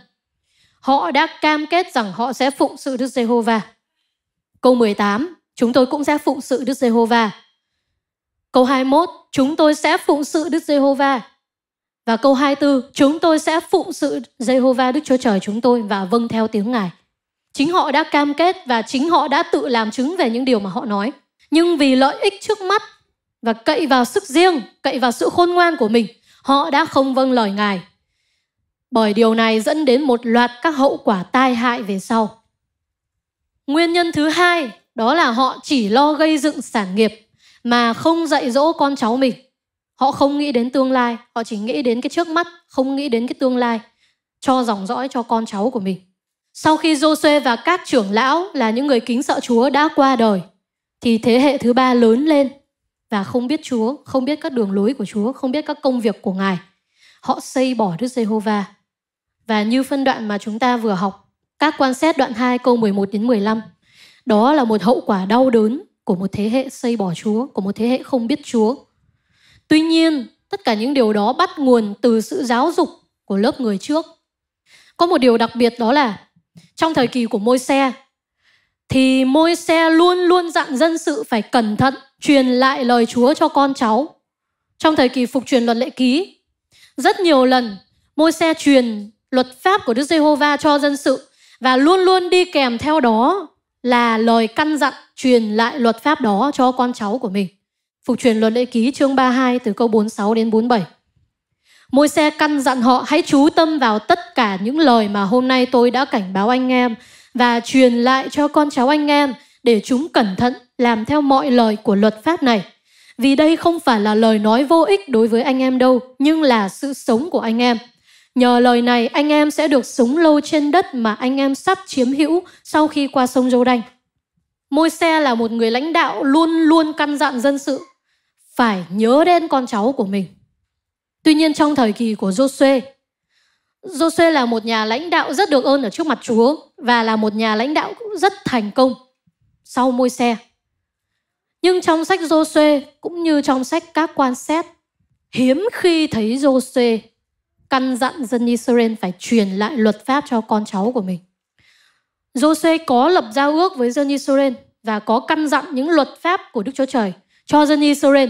họ đã cam kết rằng họ sẽ phụng sự Đức Giê-hô-va. Câu 18, chúng tôi cũng sẽ phụng sự Đức Giê-hô-va. Câu 21, chúng tôi sẽ phụng sự Đức Giê-hô-va. Và câu 24, chúng tôi sẽ phụng sự Giê-hô-va Đức Chúa Trời chúng tôi và vâng theo tiếng Ngài. Chính họ đã cam kết và chính họ đã tự làm chứng về những điều mà họ nói. Nhưng vì lợi ích trước mắt và cậy vào sức riêng, cậy vào sự khôn ngoan của mình, họ đã không vâng lời Ngài. Bởi điều này dẫn đến một loạt các hậu quả tai hại về sau. Nguyên nhân thứ hai đó là họ chỉ lo gây dựng sản nghiệp mà không dạy dỗ con cháu mình. Họ không nghĩ đến tương lai, họ chỉ nghĩ đến cái trước mắt, không nghĩ đến cái tương lai cho dòng dõi cho con cháu của mình. Sau khi Joseph và các trưởng lão là những người kính sợ Chúa đã qua đời thì thế hệ thứ ba lớn lên và không biết Chúa, không biết các đường lối của Chúa, không biết các công việc của Ngài. Họ xây bỏ Đức Giê-hô-va. Và như phân đoạn mà chúng ta vừa học, các quan xét đoạn 2 câu 11 đến 15, đó là một hậu quả đau đớn của một thế hệ xây bỏ Chúa, của một thế hệ không biết Chúa. Tuy nhiên, tất cả những điều đó bắt nguồn từ sự giáo dục của lớp người trước. Có một điều đặc biệt đó là trong thời kỳ của môi xe thì môi xe luôn luôn dặn dân sự phải cẩn thận truyền lại lời Chúa cho con cháu. Trong thời kỳ phục truyền luật lệ ký, rất nhiều lần môi xe truyền luật pháp của Đức Giê-hô-va cho dân sự và luôn luôn đi kèm theo đó là lời căn dặn truyền lại luật pháp đó cho con cháu của mình. Phục truyền luật lệ ký chương 32 từ câu 46 đến 47. Môi xe căn dặn họ hãy chú tâm vào tất cả những lời mà hôm nay tôi đã cảnh báo anh em và truyền lại cho con cháu anh em để chúng cẩn thận làm theo mọi lời của luật pháp này. Vì đây không phải là lời nói vô ích đối với anh em đâu, nhưng là sự sống của anh em. Nhờ lời này anh em sẽ được sống lâu trên đất mà anh em sắp chiếm hữu sau khi qua sông Giô Đanh. Môi xe là một người lãnh đạo luôn luôn căn dặn dân sự phải nhớ đến con cháu của mình. Tuy nhiên trong thời kỳ của Josué, Josué là một nhà lãnh đạo rất được ơn ở trước mặt Chúa và là một nhà lãnh đạo rất thành công sau môi xe. Nhưng trong sách Josue cũng như trong sách các quan xét, hiếm khi thấy Josue căn dặn dân Israel phải truyền lại luật pháp cho con cháu của mình. Josue có lập giao ước với dân Israel và có căn dặn những luật pháp của Đức Chúa Trời cho dân Israel.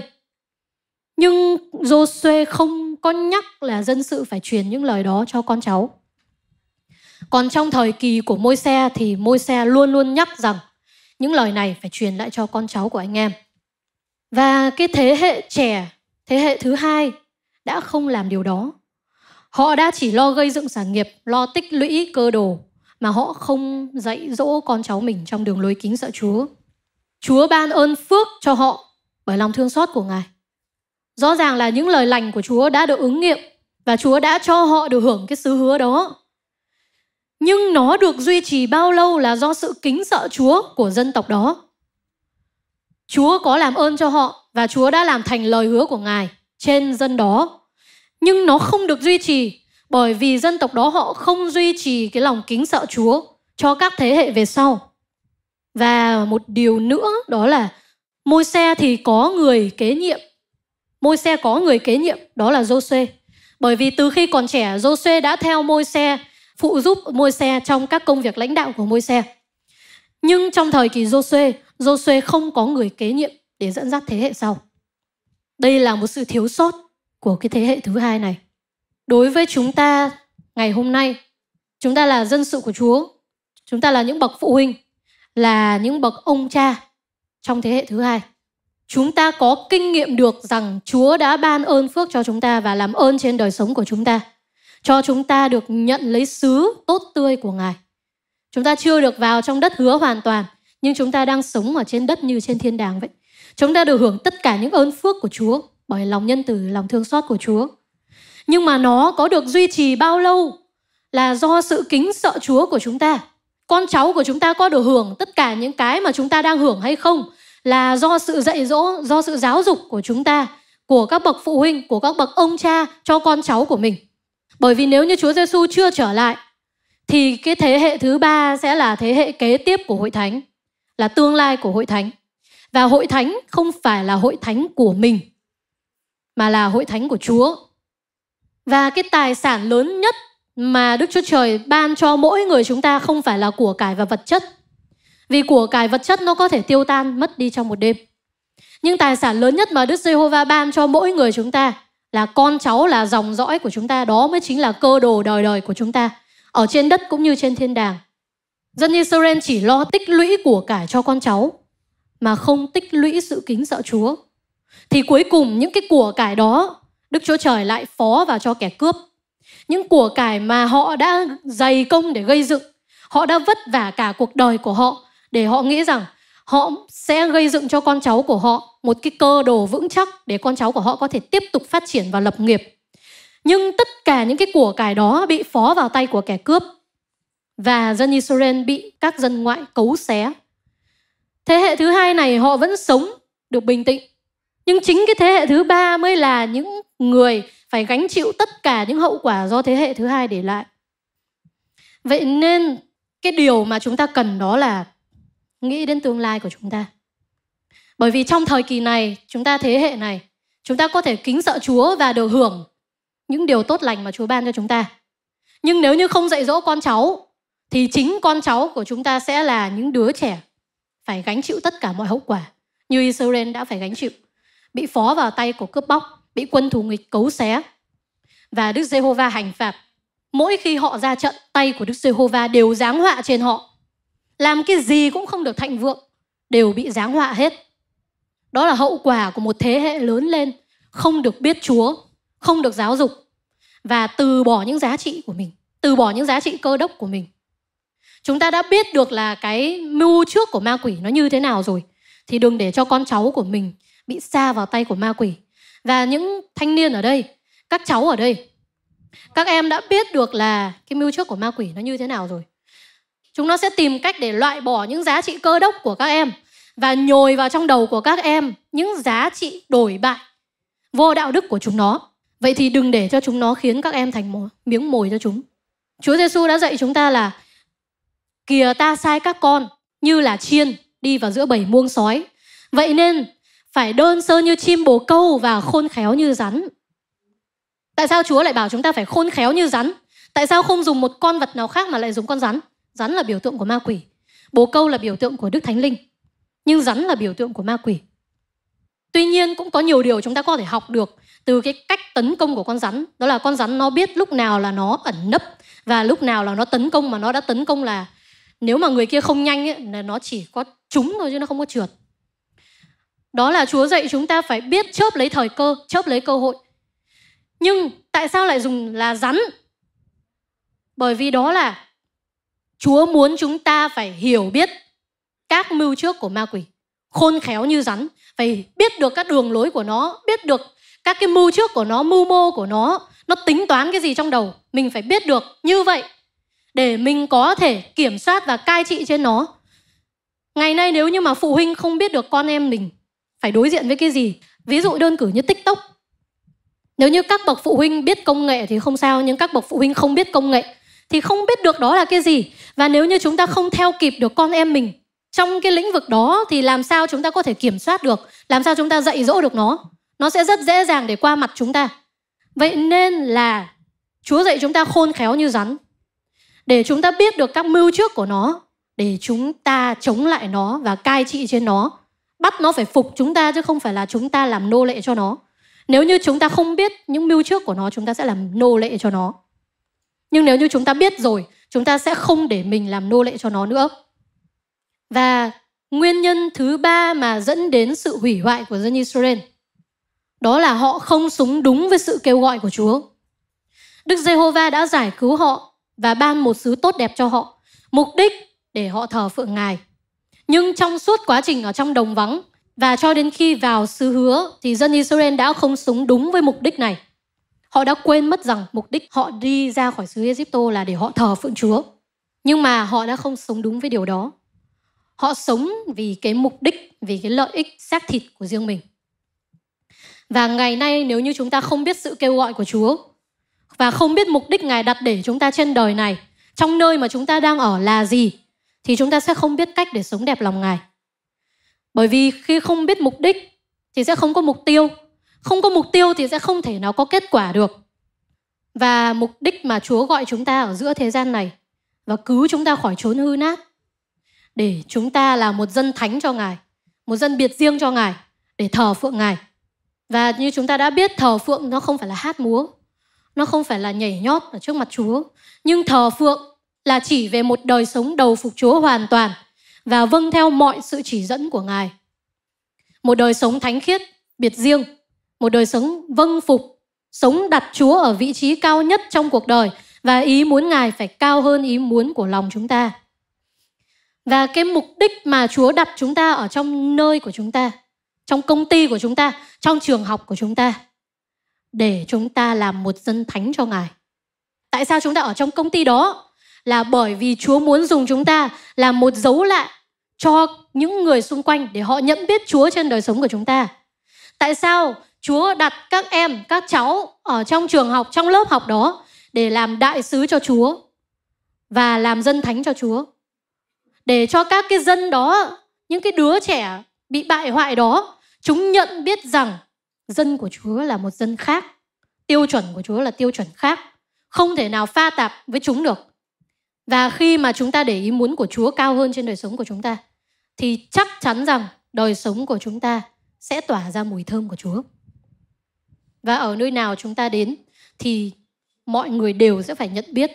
Nhưng Josue không có nhắc là dân sự phải truyền những lời đó cho con cháu. Còn trong thời kỳ của Môi-se thì Môi-se luôn luôn nhắc rằng những lời này phải truyền lại cho con cháu của anh em và cái thế hệ trẻ thế hệ thứ hai đã không làm điều đó họ đã chỉ lo gây dựng sản nghiệp lo tích lũy cơ đồ mà họ không dạy dỗ con cháu mình trong đường lối kính sợ chúa chúa ban ơn phước cho họ bởi lòng thương xót của ngài rõ ràng là những lời lành của chúa đã được ứng nghiệm và chúa đã cho họ được hưởng cái sứ hứa đó nhưng nó được duy trì bao lâu là do sự kính sợ Chúa của dân tộc đó. Chúa có làm ơn cho họ và Chúa đã làm thành lời hứa của Ngài trên dân đó. Nhưng nó không được duy trì bởi vì dân tộc đó họ không duy trì cái lòng kính sợ Chúa cho các thế hệ về sau. Và một điều nữa đó là môi xe thì có người kế nhiệm. Môi xe có người kế nhiệm, đó là Jose. Bởi vì từ khi còn trẻ, Jose đã theo môi xe phụ giúp môi xe trong các công việc lãnh đạo của môi xe. Nhưng trong thời kỳ Josué Josué không có người kế nhiệm để dẫn dắt thế hệ sau. Đây là một sự thiếu sót của cái thế hệ thứ hai này. Đối với chúng ta ngày hôm nay, chúng ta là dân sự của Chúa, chúng ta là những bậc phụ huynh, là những bậc ông cha trong thế hệ thứ hai. Chúng ta có kinh nghiệm được rằng Chúa đã ban ơn phước cho chúng ta và làm ơn trên đời sống của chúng ta cho chúng ta được nhận lấy sứ tốt tươi của Ngài. Chúng ta chưa được vào trong đất hứa hoàn toàn, nhưng chúng ta đang sống ở trên đất như trên thiên đàng vậy. Chúng ta được hưởng tất cả những ơn phước của Chúa bởi lòng nhân từ, lòng thương xót của Chúa. Nhưng mà nó có được duy trì bao lâu là do sự kính sợ Chúa của chúng ta. Con cháu của chúng ta có được hưởng tất cả những cái mà chúng ta đang hưởng hay không là do sự dạy dỗ, do sự giáo dục của chúng ta, của các bậc phụ huynh, của các bậc ông cha cho con cháu của mình. Bởi vì nếu như Chúa Giêsu chưa trở lại thì cái thế hệ thứ ba sẽ là thế hệ kế tiếp của hội thánh, là tương lai của hội thánh. Và hội thánh không phải là hội thánh của mình mà là hội thánh của Chúa. Và cái tài sản lớn nhất mà Đức Chúa Trời ban cho mỗi người chúng ta không phải là của cải và vật chất. Vì của cải vật chất nó có thể tiêu tan mất đi trong một đêm. Nhưng tài sản lớn nhất mà Đức Giê-hô-va ban cho mỗi người chúng ta là con cháu là dòng dõi của chúng ta đó mới chính là cơ đồ đời đời của chúng ta ở trên đất cũng như trên thiên đàng dân Israel chỉ lo tích lũy của cải cho con cháu mà không tích lũy sự kính sợ Chúa thì cuối cùng những cái của cải đó Đức Chúa Trời lại phó vào cho kẻ cướp những của cải mà họ đã dày công để gây dựng họ đã vất vả cả cuộc đời của họ để họ nghĩ rằng họ sẽ gây dựng cho con cháu của họ một cái cơ đồ vững chắc để con cháu của họ có thể tiếp tục phát triển và lập nghiệp nhưng tất cả những cái của cải đó bị phó vào tay của kẻ cướp và dân Israel bị các dân ngoại cấu xé thế hệ thứ hai này họ vẫn sống được bình tĩnh nhưng chính cái thế hệ thứ ba mới là những người phải gánh chịu tất cả những hậu quả do thế hệ thứ hai để lại vậy nên cái điều mà chúng ta cần đó là nghĩ đến tương lai của chúng ta. Bởi vì trong thời kỳ này, chúng ta thế hệ này, chúng ta có thể kính sợ Chúa và được hưởng những điều tốt lành mà Chúa ban cho chúng ta. Nhưng nếu như không dạy dỗ con cháu thì chính con cháu của chúng ta sẽ là những đứa trẻ phải gánh chịu tất cả mọi hậu quả như Israel đã phải gánh chịu, bị phó vào tay của cướp bóc, bị quân thù nghịch cấu xé và Đức Giê-hô-va hành phạt. Mỗi khi họ ra trận, tay của Đức Giê-hô-va đều giáng họa trên họ làm cái gì cũng không được thạnh vượng đều bị giáng họa hết đó là hậu quả của một thế hệ lớn lên không được biết chúa không được giáo dục và từ bỏ những giá trị của mình từ bỏ những giá trị cơ đốc của mình chúng ta đã biết được là cái mưu trước của ma quỷ nó như thế nào rồi thì đừng để cho con cháu của mình bị xa vào tay của ma quỷ và những thanh niên ở đây các cháu ở đây các em đã biết được là cái mưu trước của ma quỷ nó như thế nào rồi chúng nó sẽ tìm cách để loại bỏ những giá trị cơ đốc của các em và nhồi vào trong đầu của các em những giá trị đổi bại vô đạo đức của chúng nó vậy thì đừng để cho chúng nó khiến các em thành miếng mồi cho chúng chúa giêsu đã dạy chúng ta là kìa ta sai các con như là chiên đi vào giữa bảy muông sói vậy nên phải đơn sơ như chim bồ câu và khôn khéo như rắn tại sao chúa lại bảo chúng ta phải khôn khéo như rắn tại sao không dùng một con vật nào khác mà lại dùng con rắn Rắn là biểu tượng của ma quỷ. Bồ câu là biểu tượng của Đức Thánh Linh. Nhưng rắn là biểu tượng của ma quỷ. Tuy nhiên cũng có nhiều điều chúng ta có thể học được từ cái cách tấn công của con rắn. Đó là con rắn nó biết lúc nào là nó ẩn nấp và lúc nào là nó tấn công mà nó đã tấn công là nếu mà người kia không nhanh ấy, là nó chỉ có trúng thôi chứ nó không có trượt. Đó là Chúa dạy chúng ta phải biết chớp lấy thời cơ, chớp lấy cơ hội. Nhưng tại sao lại dùng là rắn? Bởi vì đó là Chúa muốn chúng ta phải hiểu biết các mưu trước của ma quỷ, khôn khéo như rắn, phải biết được các đường lối của nó, biết được các cái mưu trước của nó, mưu mô của nó, nó tính toán cái gì trong đầu, mình phải biết được như vậy để mình có thể kiểm soát và cai trị trên nó. Ngày nay nếu như mà phụ huynh không biết được con em mình phải đối diện với cái gì, ví dụ đơn cử như TikTok. Nếu như các bậc phụ huynh biết công nghệ thì không sao, nhưng các bậc phụ huynh không biết công nghệ thì không biết được đó là cái gì và nếu như chúng ta không theo kịp được con em mình trong cái lĩnh vực đó thì làm sao chúng ta có thể kiểm soát được làm sao chúng ta dạy dỗ được nó nó sẽ rất dễ dàng để qua mặt chúng ta vậy nên là chúa dạy chúng ta khôn khéo như rắn để chúng ta biết được các mưu trước của nó để chúng ta chống lại nó và cai trị trên nó bắt nó phải phục chúng ta chứ không phải là chúng ta làm nô lệ cho nó nếu như chúng ta không biết những mưu trước của nó chúng ta sẽ làm nô lệ cho nó nhưng nếu như chúng ta biết rồi, chúng ta sẽ không để mình làm nô lệ cho nó nữa. Và nguyên nhân thứ ba mà dẫn đến sự hủy hoại của dân Israel đó là họ không súng đúng với sự kêu gọi của Chúa. Đức Giê-hô-va đã giải cứu họ và ban một sứ tốt đẹp cho họ, mục đích để họ thờ phượng Ngài. Nhưng trong suốt quá trình ở trong đồng vắng và cho đến khi vào xứ hứa thì dân Israel đã không súng đúng với mục đích này. Họ đã quên mất rằng mục đích họ đi ra khỏi xứ Ai Egypto là để họ thờ phượng Chúa. Nhưng mà họ đã không sống đúng với điều đó. Họ sống vì cái mục đích, vì cái lợi ích xác thịt của riêng mình. Và ngày nay nếu như chúng ta không biết sự kêu gọi của Chúa và không biết mục đích Ngài đặt để chúng ta trên đời này, trong nơi mà chúng ta đang ở là gì, thì chúng ta sẽ không biết cách để sống đẹp lòng Ngài. Bởi vì khi không biết mục đích thì sẽ không có mục tiêu không có mục tiêu thì sẽ không thể nào có kết quả được và mục đích mà chúa gọi chúng ta ở giữa thế gian này và cứu chúng ta khỏi trốn hư nát để chúng ta là một dân thánh cho ngài một dân biệt riêng cho ngài để thờ phượng ngài và như chúng ta đã biết thờ phượng nó không phải là hát múa nó không phải là nhảy nhót ở trước mặt chúa nhưng thờ phượng là chỉ về một đời sống đầu phục chúa hoàn toàn và vâng theo mọi sự chỉ dẫn của ngài một đời sống thánh khiết biệt riêng một đời sống vâng phục, sống đặt Chúa ở vị trí cao nhất trong cuộc đời và ý muốn Ngài phải cao hơn ý muốn của lòng chúng ta. Và cái mục đích mà Chúa đặt chúng ta ở trong nơi của chúng ta, trong công ty của chúng ta, trong trường học của chúng ta để chúng ta làm một dân thánh cho Ngài. Tại sao chúng ta ở trong công ty đó? Là bởi vì Chúa muốn dùng chúng ta làm một dấu lạ cho những người xung quanh để họ nhận biết Chúa trên đời sống của chúng ta. Tại sao Chúa đặt các em, các cháu ở trong trường học, trong lớp học đó để làm đại sứ cho Chúa và làm dân thánh cho Chúa. Để cho các cái dân đó, những cái đứa trẻ bị bại hoại đó, chúng nhận biết rằng dân của Chúa là một dân khác, tiêu chuẩn của Chúa là tiêu chuẩn khác, không thể nào pha tạp với chúng được. Và khi mà chúng ta để ý muốn của Chúa cao hơn trên đời sống của chúng ta thì chắc chắn rằng đời sống của chúng ta sẽ tỏa ra mùi thơm của Chúa và ở nơi nào chúng ta đến thì mọi người đều sẽ phải nhận biết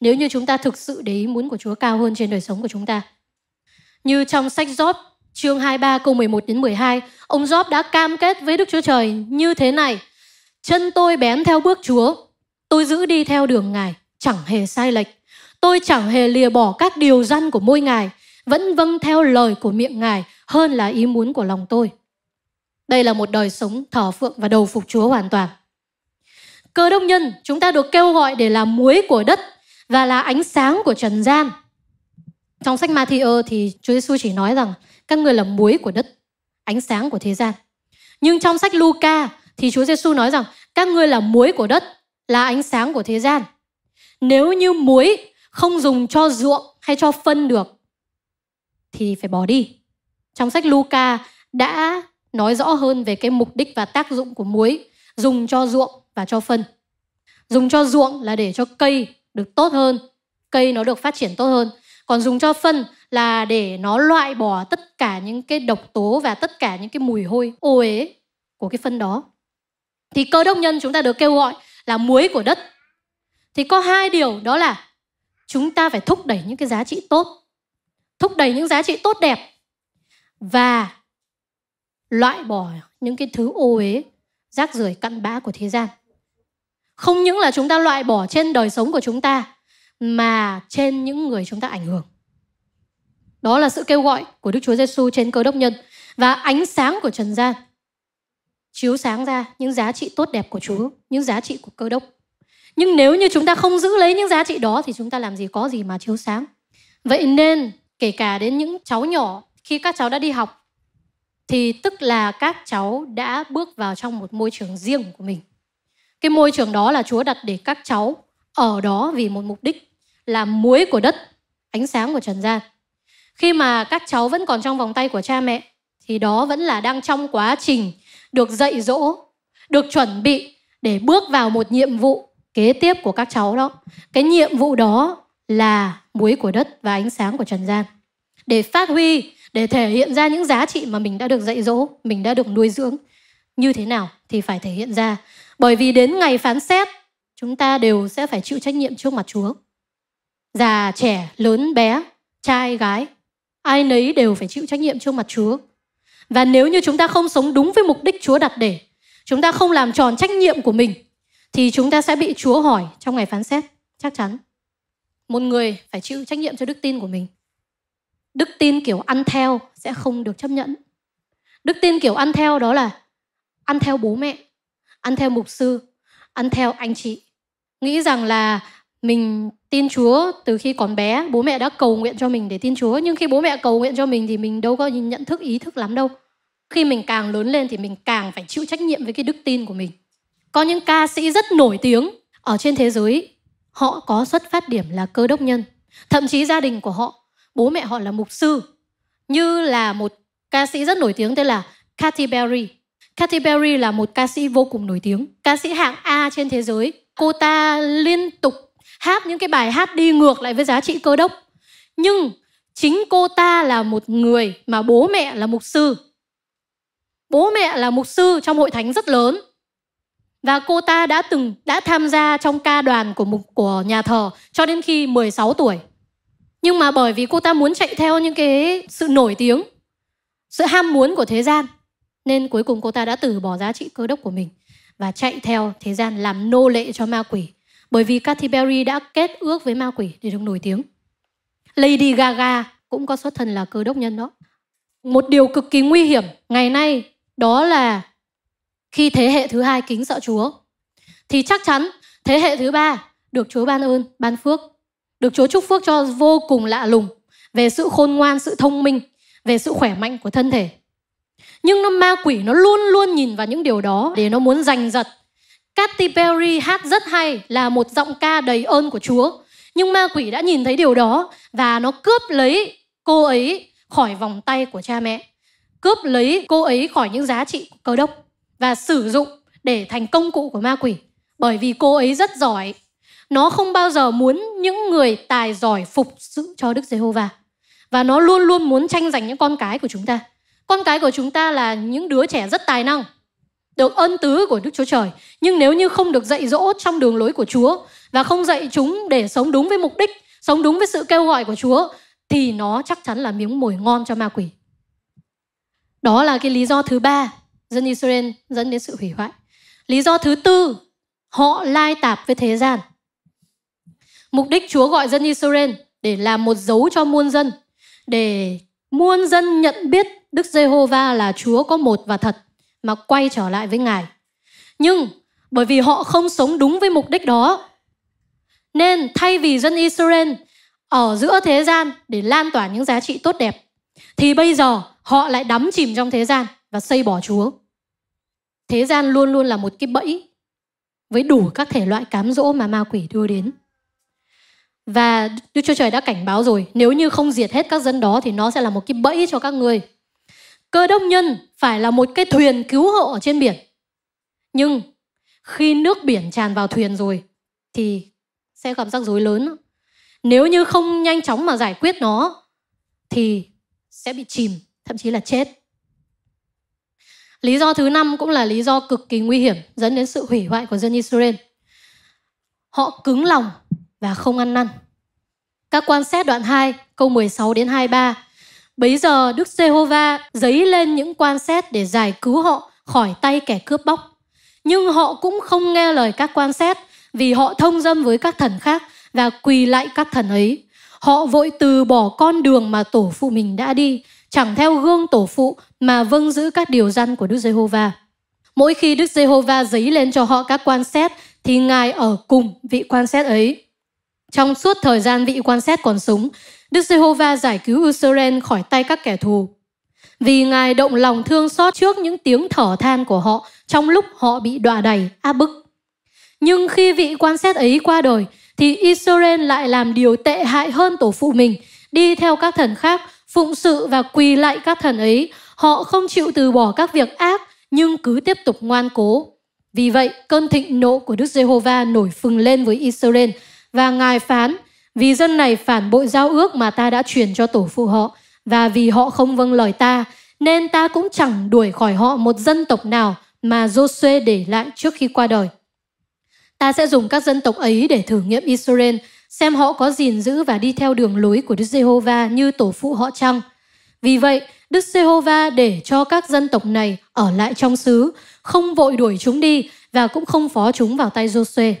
nếu như chúng ta thực sự để ý muốn của Chúa cao hơn trên đời sống của chúng ta. Như trong sách Job, chương 23 câu 11 đến 12, ông Job đã cam kết với Đức Chúa Trời như thế này: Chân tôi bén theo bước Chúa, tôi giữ đi theo đường Ngài, chẳng hề sai lệch. Tôi chẳng hề lìa bỏ các điều răn của môi Ngài, vẫn vâng theo lời của miệng Ngài hơn là ý muốn của lòng tôi. Đây là một đời sống thờ phượng và đầu phục Chúa hoàn toàn. Cơ đốc nhân, chúng ta được kêu gọi để làm muối của đất và là ánh sáng của trần gian. Trong sách Matthew thì Chúa Giêsu chỉ nói rằng các người là muối của đất, ánh sáng của thế gian. Nhưng trong sách Luca thì Chúa Giêsu nói rằng các ngươi là muối của đất, là ánh sáng của thế gian. Nếu như muối không dùng cho ruộng hay cho phân được thì phải bỏ đi. Trong sách Luca đã nói rõ hơn về cái mục đích và tác dụng của muối dùng cho ruộng và cho phân. Dùng cho ruộng là để cho cây được tốt hơn, cây nó được phát triển tốt hơn. Còn dùng cho phân là để nó loại bỏ tất cả những cái độc tố và tất cả những cái mùi hôi ô uế của cái phân đó. Thì cơ đốc nhân chúng ta được kêu gọi là muối của đất. Thì có hai điều đó là chúng ta phải thúc đẩy những cái giá trị tốt, thúc đẩy những giá trị tốt đẹp và loại bỏ những cái thứ ô uế rác rưởi cặn bã của thế gian không những là chúng ta loại bỏ trên đời sống của chúng ta mà trên những người chúng ta ảnh hưởng đó là sự kêu gọi của Đức Chúa Giêsu trên cơ đốc nhân và ánh sáng của trần gian chiếu sáng ra những giá trị tốt đẹp của Chúa, những giá trị của cơ đốc. Nhưng nếu như chúng ta không giữ lấy những giá trị đó thì chúng ta làm gì có gì mà chiếu sáng. Vậy nên kể cả đến những cháu nhỏ khi các cháu đã đi học thì tức là các cháu đã bước vào trong một môi trường riêng của mình. Cái môi trường đó là Chúa đặt để các cháu ở đó vì một mục đích là muối của đất, ánh sáng của trần gian. Khi mà các cháu vẫn còn trong vòng tay của cha mẹ thì đó vẫn là đang trong quá trình được dạy dỗ, được chuẩn bị để bước vào một nhiệm vụ kế tiếp của các cháu đó. Cái nhiệm vụ đó là muối của đất và ánh sáng của trần gian. Để phát huy để thể hiện ra những giá trị mà mình đã được dạy dỗ mình đã được nuôi dưỡng như thế nào thì phải thể hiện ra bởi vì đến ngày phán xét chúng ta đều sẽ phải chịu trách nhiệm trước mặt chúa già trẻ lớn bé trai gái ai nấy đều phải chịu trách nhiệm trước mặt chúa và nếu như chúng ta không sống đúng với mục đích chúa đặt để chúng ta không làm tròn trách nhiệm của mình thì chúng ta sẽ bị chúa hỏi trong ngày phán xét chắc chắn một người phải chịu trách nhiệm cho đức tin của mình đức tin kiểu ăn theo sẽ không được chấp nhận đức tin kiểu ăn theo đó là ăn theo bố mẹ ăn theo mục sư ăn theo anh chị nghĩ rằng là mình tin Chúa từ khi còn bé, bố mẹ đã cầu nguyện cho mình để tin Chúa, nhưng khi bố mẹ cầu nguyện cho mình thì mình đâu có nhận thức ý thức lắm đâu. Khi mình càng lớn lên thì mình càng phải chịu trách nhiệm với cái đức tin của mình. Có những ca sĩ rất nổi tiếng ở trên thế giới, họ có xuất phát điểm là cơ đốc nhân. Thậm chí gia đình của họ bố mẹ họ là mục sư như là một ca sĩ rất nổi tiếng tên là Katy Perry. Katy Perry là một ca sĩ vô cùng nổi tiếng, ca sĩ hạng A trên thế giới. Cô ta liên tục hát những cái bài hát đi ngược lại với giá trị cơ đốc. Nhưng chính cô ta là một người mà bố mẹ là mục sư. Bố mẹ là mục sư trong hội thánh rất lớn và cô ta đã từng đã tham gia trong ca đoàn của mục của nhà thờ cho đến khi 16 tuổi nhưng mà bởi vì cô ta muốn chạy theo những cái sự nổi tiếng sự ham muốn của thế gian nên cuối cùng cô ta đã từ bỏ giá trị cơ đốc của mình và chạy theo thế gian làm nô lệ cho ma quỷ bởi vì Katy Perry đã kết ước với ma quỷ để được nổi tiếng. Lady Gaga cũng có xuất thân là cơ đốc nhân đó. Một điều cực kỳ nguy hiểm ngày nay đó là khi thế hệ thứ hai kính sợ Chúa thì chắc chắn thế hệ thứ ba được Chúa ban ơn, ban phước được Chúa chúc phước cho vô cùng lạ lùng về sự khôn ngoan, sự thông minh, về sự khỏe mạnh của thân thể. Nhưng nó ma quỷ nó luôn luôn nhìn vào những điều đó để nó muốn giành giật. Katy Perry hát rất hay là một giọng ca đầy ơn của Chúa. Nhưng ma quỷ đã nhìn thấy điều đó và nó cướp lấy cô ấy khỏi vòng tay của cha mẹ. Cướp lấy cô ấy khỏi những giá trị cơ đốc và sử dụng để thành công cụ của ma quỷ. Bởi vì cô ấy rất giỏi nó không bao giờ muốn những người tài giỏi phục sự cho Đức Giê-hô-va. Và nó luôn luôn muốn tranh giành những con cái của chúng ta. Con cái của chúng ta là những đứa trẻ rất tài năng, được ân tứ của Đức Chúa Trời. Nhưng nếu như không được dạy dỗ trong đường lối của Chúa và không dạy chúng để sống đúng với mục đích, sống đúng với sự kêu gọi của Chúa thì nó chắc chắn là miếng mồi ngon cho ma quỷ. Đó là cái lý do thứ ba dân Israel dẫn đến sự hủy hoại. Lý do thứ tư, họ lai tạp với thế gian. Mục đích Chúa gọi dân Israel để làm một dấu cho muôn dân, để muôn dân nhận biết Đức Giê-hô-va là Chúa có một và thật mà quay trở lại với Ngài. Nhưng bởi vì họ không sống đúng với mục đích đó, nên thay vì dân Israel ở giữa thế gian để lan tỏa những giá trị tốt đẹp, thì bây giờ họ lại đắm chìm trong thế gian và xây bỏ Chúa. Thế gian luôn luôn là một cái bẫy với đủ các thể loại cám dỗ mà ma quỷ đưa đến. Và Đức Chúa Trời đã cảnh báo rồi, nếu như không diệt hết các dân đó thì nó sẽ là một cái bẫy cho các người. Cơ đốc nhân phải là một cái thuyền cứu hộ ở trên biển. Nhưng khi nước biển tràn vào thuyền rồi thì sẽ gặp rắc rối lớn. Nếu như không nhanh chóng mà giải quyết nó thì sẽ bị chìm, thậm chí là chết. Lý do thứ năm cũng là lý do cực kỳ nguy hiểm dẫn đến sự hủy hoại của dân Israel. Họ cứng lòng và không ăn năn. Các quan sát đoạn 2, câu 16 đến 23. Bấy giờ Đức Giê-hô-va giấy lên những quan xét để giải cứu họ khỏi tay kẻ cướp bóc. Nhưng họ cũng không nghe lời các quan xét vì họ thông dâm với các thần khác và quỳ lại các thần ấy. Họ vội từ bỏ con đường mà tổ phụ mình đã đi, chẳng theo gương tổ phụ mà vâng giữ các điều răn của Đức Giê-hô-va. Mỗi khi Đức Giê-hô-va giấy lên cho họ các quan xét thì Ngài ở cùng vị quan xét ấy. Trong suốt thời gian vị quan sát còn sống, Đức Giê-hô-va giải cứu Israel khỏi tay các kẻ thù. Vì Ngài động lòng thương xót trước những tiếng thở than của họ trong lúc họ bị đọa đày, áp bức. Nhưng khi vị quan sát ấy qua đời, thì Israel lại làm điều tệ hại hơn tổ phụ mình, đi theo các thần khác, phụng sự và quỳ lại các thần ấy. Họ không chịu từ bỏ các việc ác, nhưng cứ tiếp tục ngoan cố. Vì vậy, cơn thịnh nộ của Đức Giê-hô-va nổi phừng lên với Israel – và Ngài phán, vì dân này phản bội giao ước mà ta đã truyền cho tổ phụ họ, và vì họ không vâng lời ta, nên ta cũng chẳng đuổi khỏi họ một dân tộc nào mà Joshua để lại trước khi qua đời. Ta sẽ dùng các dân tộc ấy để thử nghiệm Israel, xem họ có gìn giữ và đi theo đường lối của Đức Giê-hô-va như tổ phụ họ chăng. Vì vậy, Đức Giê-hô-va để cho các dân tộc này ở lại trong xứ, không vội đuổi chúng đi và cũng không phó chúng vào tay Joshua.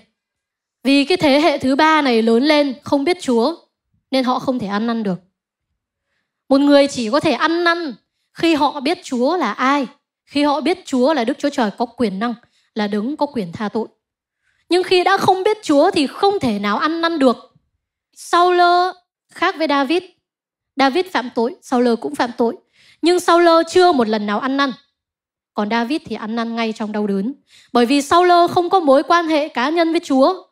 Vì cái thế hệ thứ ba này lớn lên không biết Chúa nên họ không thể ăn năn được. Một người chỉ có thể ăn năn khi họ biết Chúa là ai, khi họ biết Chúa là Đức Chúa Trời có quyền năng, là đứng có quyền tha tội. Nhưng khi đã không biết Chúa thì không thể nào ăn năn được. Sau lơ khác với David. David phạm tội, sau lơ cũng phạm tội. Nhưng sau lơ chưa một lần nào ăn năn. Còn David thì ăn năn ngay trong đau đớn. Bởi vì sau lơ không có mối quan hệ cá nhân với Chúa.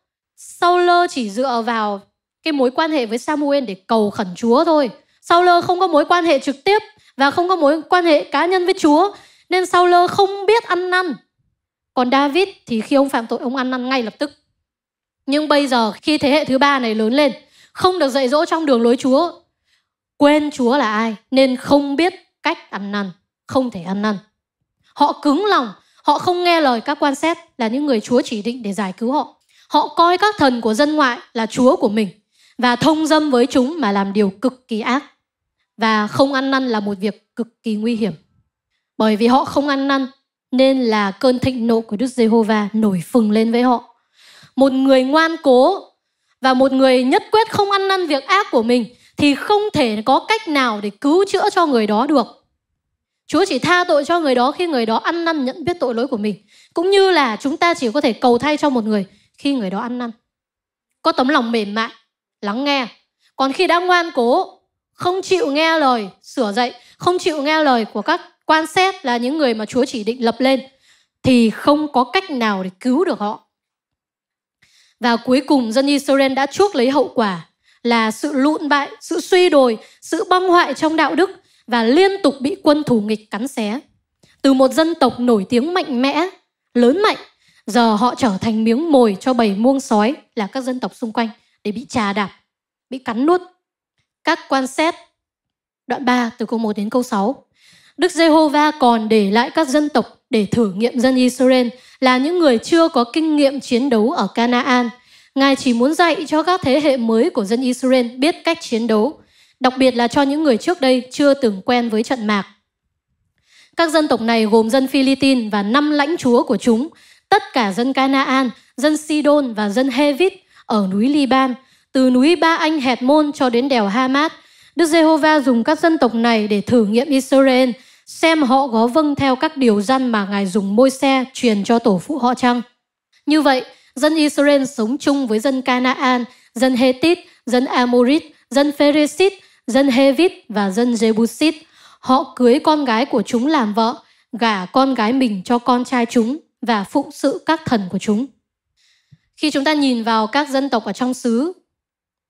Saul chỉ dựa vào cái mối quan hệ với Samuel để cầu khẩn Chúa thôi. Saul không có mối quan hệ trực tiếp và không có mối quan hệ cá nhân với Chúa nên Saul không biết ăn năn. Còn David thì khi ông phạm tội ông ăn năn ngay lập tức. Nhưng bây giờ khi thế hệ thứ ba này lớn lên, không được dạy dỗ trong đường lối Chúa, quên Chúa là ai nên không biết cách ăn năn, không thể ăn năn. Họ cứng lòng, họ không nghe lời các quan xét là những người Chúa chỉ định để giải cứu họ. Họ coi các thần của dân ngoại là chúa của mình và thông dâm với chúng mà làm điều cực kỳ ác. Và không ăn năn là một việc cực kỳ nguy hiểm. Bởi vì họ không ăn năn nên là cơn thịnh nộ của Đức Giê-hô-va nổi phừng lên với họ. Một người ngoan cố và một người nhất quyết không ăn năn việc ác của mình thì không thể có cách nào để cứu chữa cho người đó được. Chúa chỉ tha tội cho người đó khi người đó ăn năn nhận biết tội lỗi của mình. Cũng như là chúng ta chỉ có thể cầu thay cho một người khi người đó ăn năn có tấm lòng mềm mại lắng nghe còn khi đã ngoan cố không chịu nghe lời sửa dạy không chịu nghe lời của các quan xét là những người mà chúa chỉ định lập lên thì không có cách nào để cứu được họ và cuối cùng dân israel đã chuốc lấy hậu quả là sự lụn bại sự suy đồi sự băng hoại trong đạo đức và liên tục bị quân thù nghịch cắn xé từ một dân tộc nổi tiếng mạnh mẽ lớn mạnh Giờ họ trở thành miếng mồi cho bầy muông sói là các dân tộc xung quanh để bị trà đạp, bị cắn nuốt. Các quan xét đoạn 3 từ câu 1 đến câu 6. Đức Giê-hô-va còn để lại các dân tộc để thử nghiệm dân Israel là những người chưa có kinh nghiệm chiến đấu ở Canaan. Ngài chỉ muốn dạy cho các thế hệ mới của dân Israel biết cách chiến đấu, đặc biệt là cho những người trước đây chưa từng quen với trận mạc. Các dân tộc này gồm dân Philippines và năm lãnh chúa của chúng tất cả dân Canaan, dân Sidon và dân Hevit ở núi Liban, từ núi Ba Anh Hẹt Môn cho đến đèo Hamat. Đức Giê-hô-va dùng các dân tộc này để thử nghiệm Israel, xem họ có vâng theo các điều răn mà Ngài dùng môi xe truyền cho tổ phụ họ chăng. Như vậy, dân Israel sống chung với dân Canaan, dân Hethit, dân Amorit, dân Pheresit, dân Hevit và dân Jebusit. Họ cưới con gái của chúng làm vợ, gả con gái mình cho con trai chúng và phụng sự các thần của chúng. Khi chúng ta nhìn vào các dân tộc ở trong xứ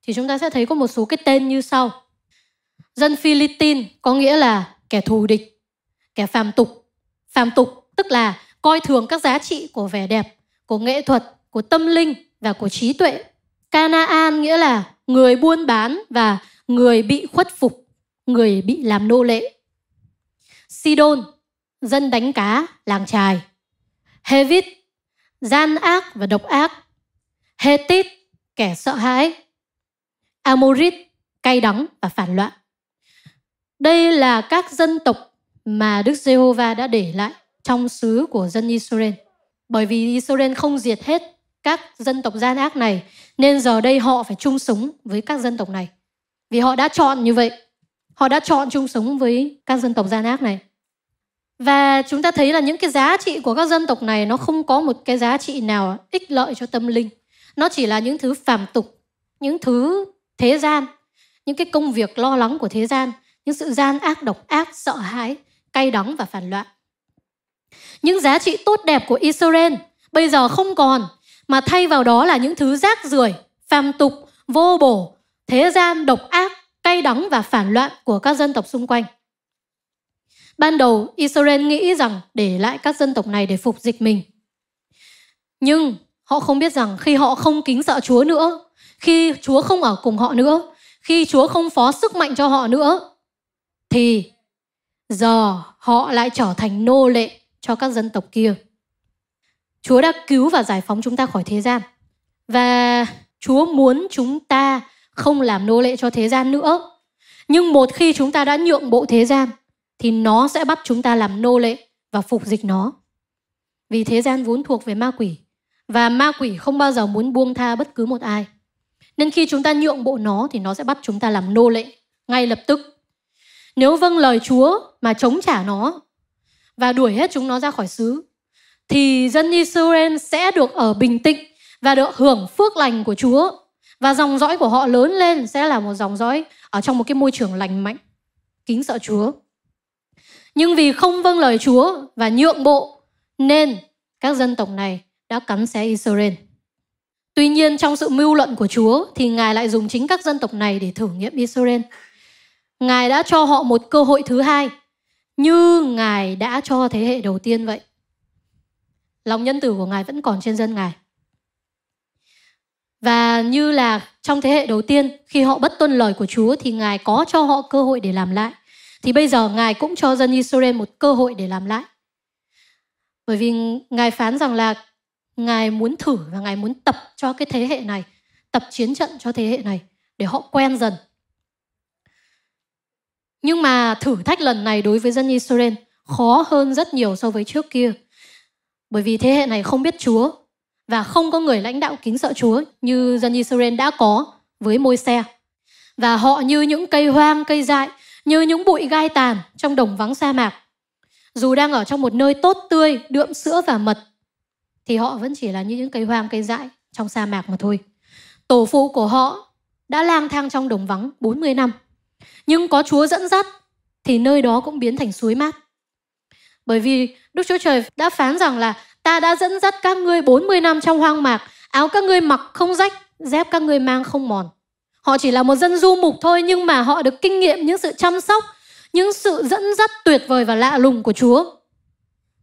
thì chúng ta sẽ thấy có một số cái tên như sau. Dân Philippines có nghĩa là kẻ thù địch, kẻ phàm tục. Phàm tục tức là coi thường các giá trị của vẻ đẹp, của nghệ thuật, của tâm linh và của trí tuệ. Canaan nghĩa là người buôn bán và người bị khuất phục, người bị làm nô lệ. Sidon, dân đánh cá, làng trài. Hevit, gian ác và độc ác. Hetit, kẻ sợ hãi. Amorit, cay đắng và phản loạn. Đây là các dân tộc mà Đức Giê-hô-va đã để lại trong xứ của dân Israel. Bởi vì Israel không diệt hết các dân tộc gian ác này, nên giờ đây họ phải chung sống với các dân tộc này. Vì họ đã chọn như vậy. Họ đã chọn chung sống với các dân tộc gian ác này. Và chúng ta thấy là những cái giá trị của các dân tộc này nó không có một cái giá trị nào ích lợi cho tâm linh. Nó chỉ là những thứ phàm tục, những thứ thế gian, những cái công việc lo lắng của thế gian, những sự gian ác, độc ác, sợ hãi, cay đắng và phản loạn. Những giá trị tốt đẹp của Israel bây giờ không còn, mà thay vào đó là những thứ rác rưởi, phàm tục, vô bổ, thế gian, độc ác, cay đắng và phản loạn của các dân tộc xung quanh. Ban đầu Israel nghĩ rằng để lại các dân tộc này để phục dịch mình. Nhưng họ không biết rằng khi họ không kính sợ Chúa nữa, khi Chúa không ở cùng họ nữa, khi Chúa không phó sức mạnh cho họ nữa, thì giờ họ lại trở thành nô lệ cho các dân tộc kia. Chúa đã cứu và giải phóng chúng ta khỏi thế gian. Và Chúa muốn chúng ta không làm nô lệ cho thế gian nữa. Nhưng một khi chúng ta đã nhượng bộ thế gian thì nó sẽ bắt chúng ta làm nô lệ và phục dịch nó. Vì thế gian vốn thuộc về ma quỷ và ma quỷ không bao giờ muốn buông tha bất cứ một ai. Nên khi chúng ta nhượng bộ nó thì nó sẽ bắt chúng ta làm nô lệ ngay lập tức. Nếu vâng lời Chúa mà chống trả nó và đuổi hết chúng nó ra khỏi xứ thì dân Israel sẽ được ở bình tĩnh và được hưởng phước lành của Chúa và dòng dõi của họ lớn lên sẽ là một dòng dõi ở trong một cái môi trường lành mạnh kính sợ Chúa. Nhưng vì không vâng lời Chúa và nhượng bộ nên các dân tộc này đã cắn xé Israel. Tuy nhiên trong sự mưu luận của Chúa thì Ngài lại dùng chính các dân tộc này để thử nghiệm Israel. Ngài đã cho họ một cơ hội thứ hai như Ngài đã cho thế hệ đầu tiên vậy. Lòng nhân tử của Ngài vẫn còn trên dân Ngài. Và như là trong thế hệ đầu tiên khi họ bất tuân lời của Chúa thì Ngài có cho họ cơ hội để làm lại thì bây giờ Ngài cũng cho dân Israel một cơ hội để làm lại. Bởi vì Ngài phán rằng là Ngài muốn thử và Ngài muốn tập cho cái thế hệ này, tập chiến trận cho thế hệ này để họ quen dần. Nhưng mà thử thách lần này đối với dân Israel khó hơn rất nhiều so với trước kia. Bởi vì thế hệ này không biết Chúa và không có người lãnh đạo kính sợ Chúa như dân Israel đã có với môi se Và họ như những cây hoang, cây dại như những bụi gai tàn trong đồng vắng sa mạc. Dù đang ở trong một nơi tốt tươi, đượm sữa và mật, thì họ vẫn chỉ là như những cây hoang cây dại trong sa mạc mà thôi. Tổ phụ của họ đã lang thang trong đồng vắng 40 năm. Nhưng có Chúa dẫn dắt thì nơi đó cũng biến thành suối mát. Bởi vì Đức Chúa Trời đã phán rằng là ta đã dẫn dắt các ngươi 40 năm trong hoang mạc, áo các ngươi mặc không rách, dép các ngươi mang không mòn. Họ chỉ là một dân du mục thôi nhưng mà họ được kinh nghiệm những sự chăm sóc, những sự dẫn dắt tuyệt vời và lạ lùng của Chúa.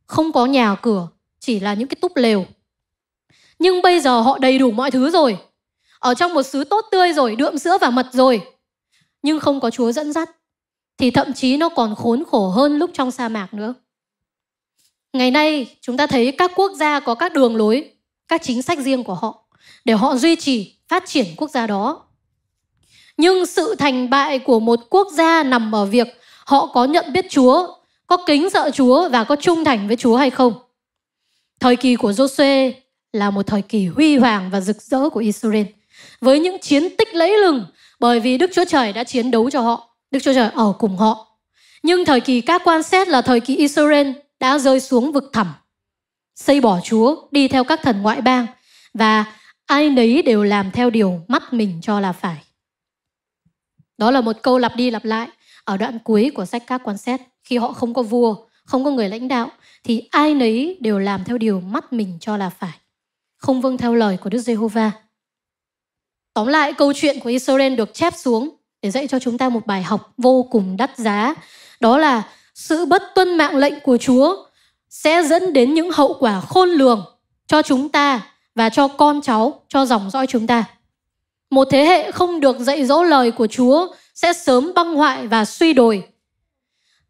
Không có nhà cửa, chỉ là những cái túp lều. Nhưng bây giờ họ đầy đủ mọi thứ rồi. Ở trong một xứ tốt tươi rồi, đượm sữa và mật rồi. Nhưng không có Chúa dẫn dắt. Thì thậm chí nó còn khốn khổ hơn lúc trong sa mạc nữa. Ngày nay chúng ta thấy các quốc gia có các đường lối, các chính sách riêng của họ để họ duy trì phát triển quốc gia đó nhưng sự thành bại của một quốc gia nằm ở việc họ có nhận biết Chúa, có kính sợ Chúa và có trung thành với Chúa hay không. Thời kỳ của Joshua là một thời kỳ huy hoàng và rực rỡ của Israel với những chiến tích lẫy lừng bởi vì Đức Chúa Trời đã chiến đấu cho họ, Đức Chúa Trời ở cùng họ. Nhưng thời kỳ các quan xét là thời kỳ Israel đã rơi xuống vực thẳm, xây bỏ Chúa, đi theo các thần ngoại bang và ai nấy đều làm theo điều mắt mình cho là phải. Đó là một câu lặp đi lặp lại ở đoạn cuối của sách các quan xét khi họ không có vua, không có người lãnh đạo thì ai nấy đều làm theo điều mắt mình cho là phải, không vâng theo lời của Đức Giê-hô-va. Tóm lại câu chuyện của Israel được chép xuống để dạy cho chúng ta một bài học vô cùng đắt giá, đó là sự bất tuân mạng lệnh của Chúa sẽ dẫn đến những hậu quả khôn lường cho chúng ta và cho con cháu, cho dòng dõi chúng ta. Một thế hệ không được dạy dỗ lời của Chúa sẽ sớm băng hoại và suy đồi.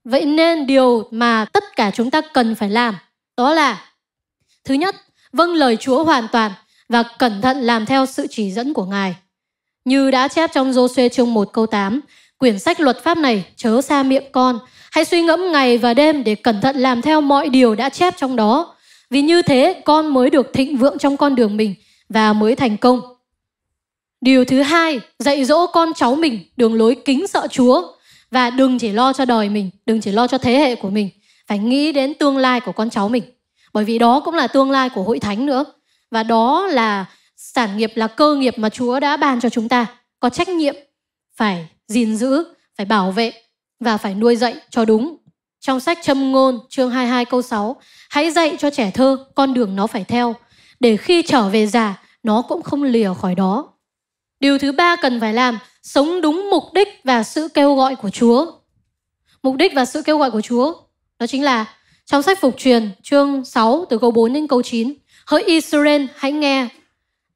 Vậy nên điều mà tất cả chúng ta cần phải làm đó là thứ nhất, vâng lời Chúa hoàn toàn và cẩn thận làm theo sự chỉ dẫn của Ngài. Như đã chép trong Joshua chương 1 câu 8, quyển sách luật pháp này chớ xa miệng con, hãy suy ngẫm ngày và đêm để cẩn thận làm theo mọi điều đã chép trong đó, vì như thế con mới được thịnh vượng trong con đường mình và mới thành công. Điều thứ hai, dạy dỗ con cháu mình đường lối kính sợ Chúa và đừng chỉ lo cho đời mình, đừng chỉ lo cho thế hệ của mình, phải nghĩ đến tương lai của con cháu mình. Bởi vì đó cũng là tương lai của hội thánh nữa và đó là sản nghiệp là cơ nghiệp mà Chúa đã ban cho chúng ta, có trách nhiệm phải gìn giữ, phải bảo vệ và phải nuôi dạy cho đúng. Trong sách Châm ngôn chương 22 câu 6, hãy dạy cho trẻ thơ con đường nó phải theo, để khi trở về già nó cũng không lìa khỏi đó. Điều thứ ba cần phải làm, sống đúng mục đích và sự kêu gọi của Chúa. Mục đích và sự kêu gọi của Chúa đó chính là trong sách Phục truyền chương 6 từ câu 4 đến câu 9. Hỡi Israel, hãy nghe.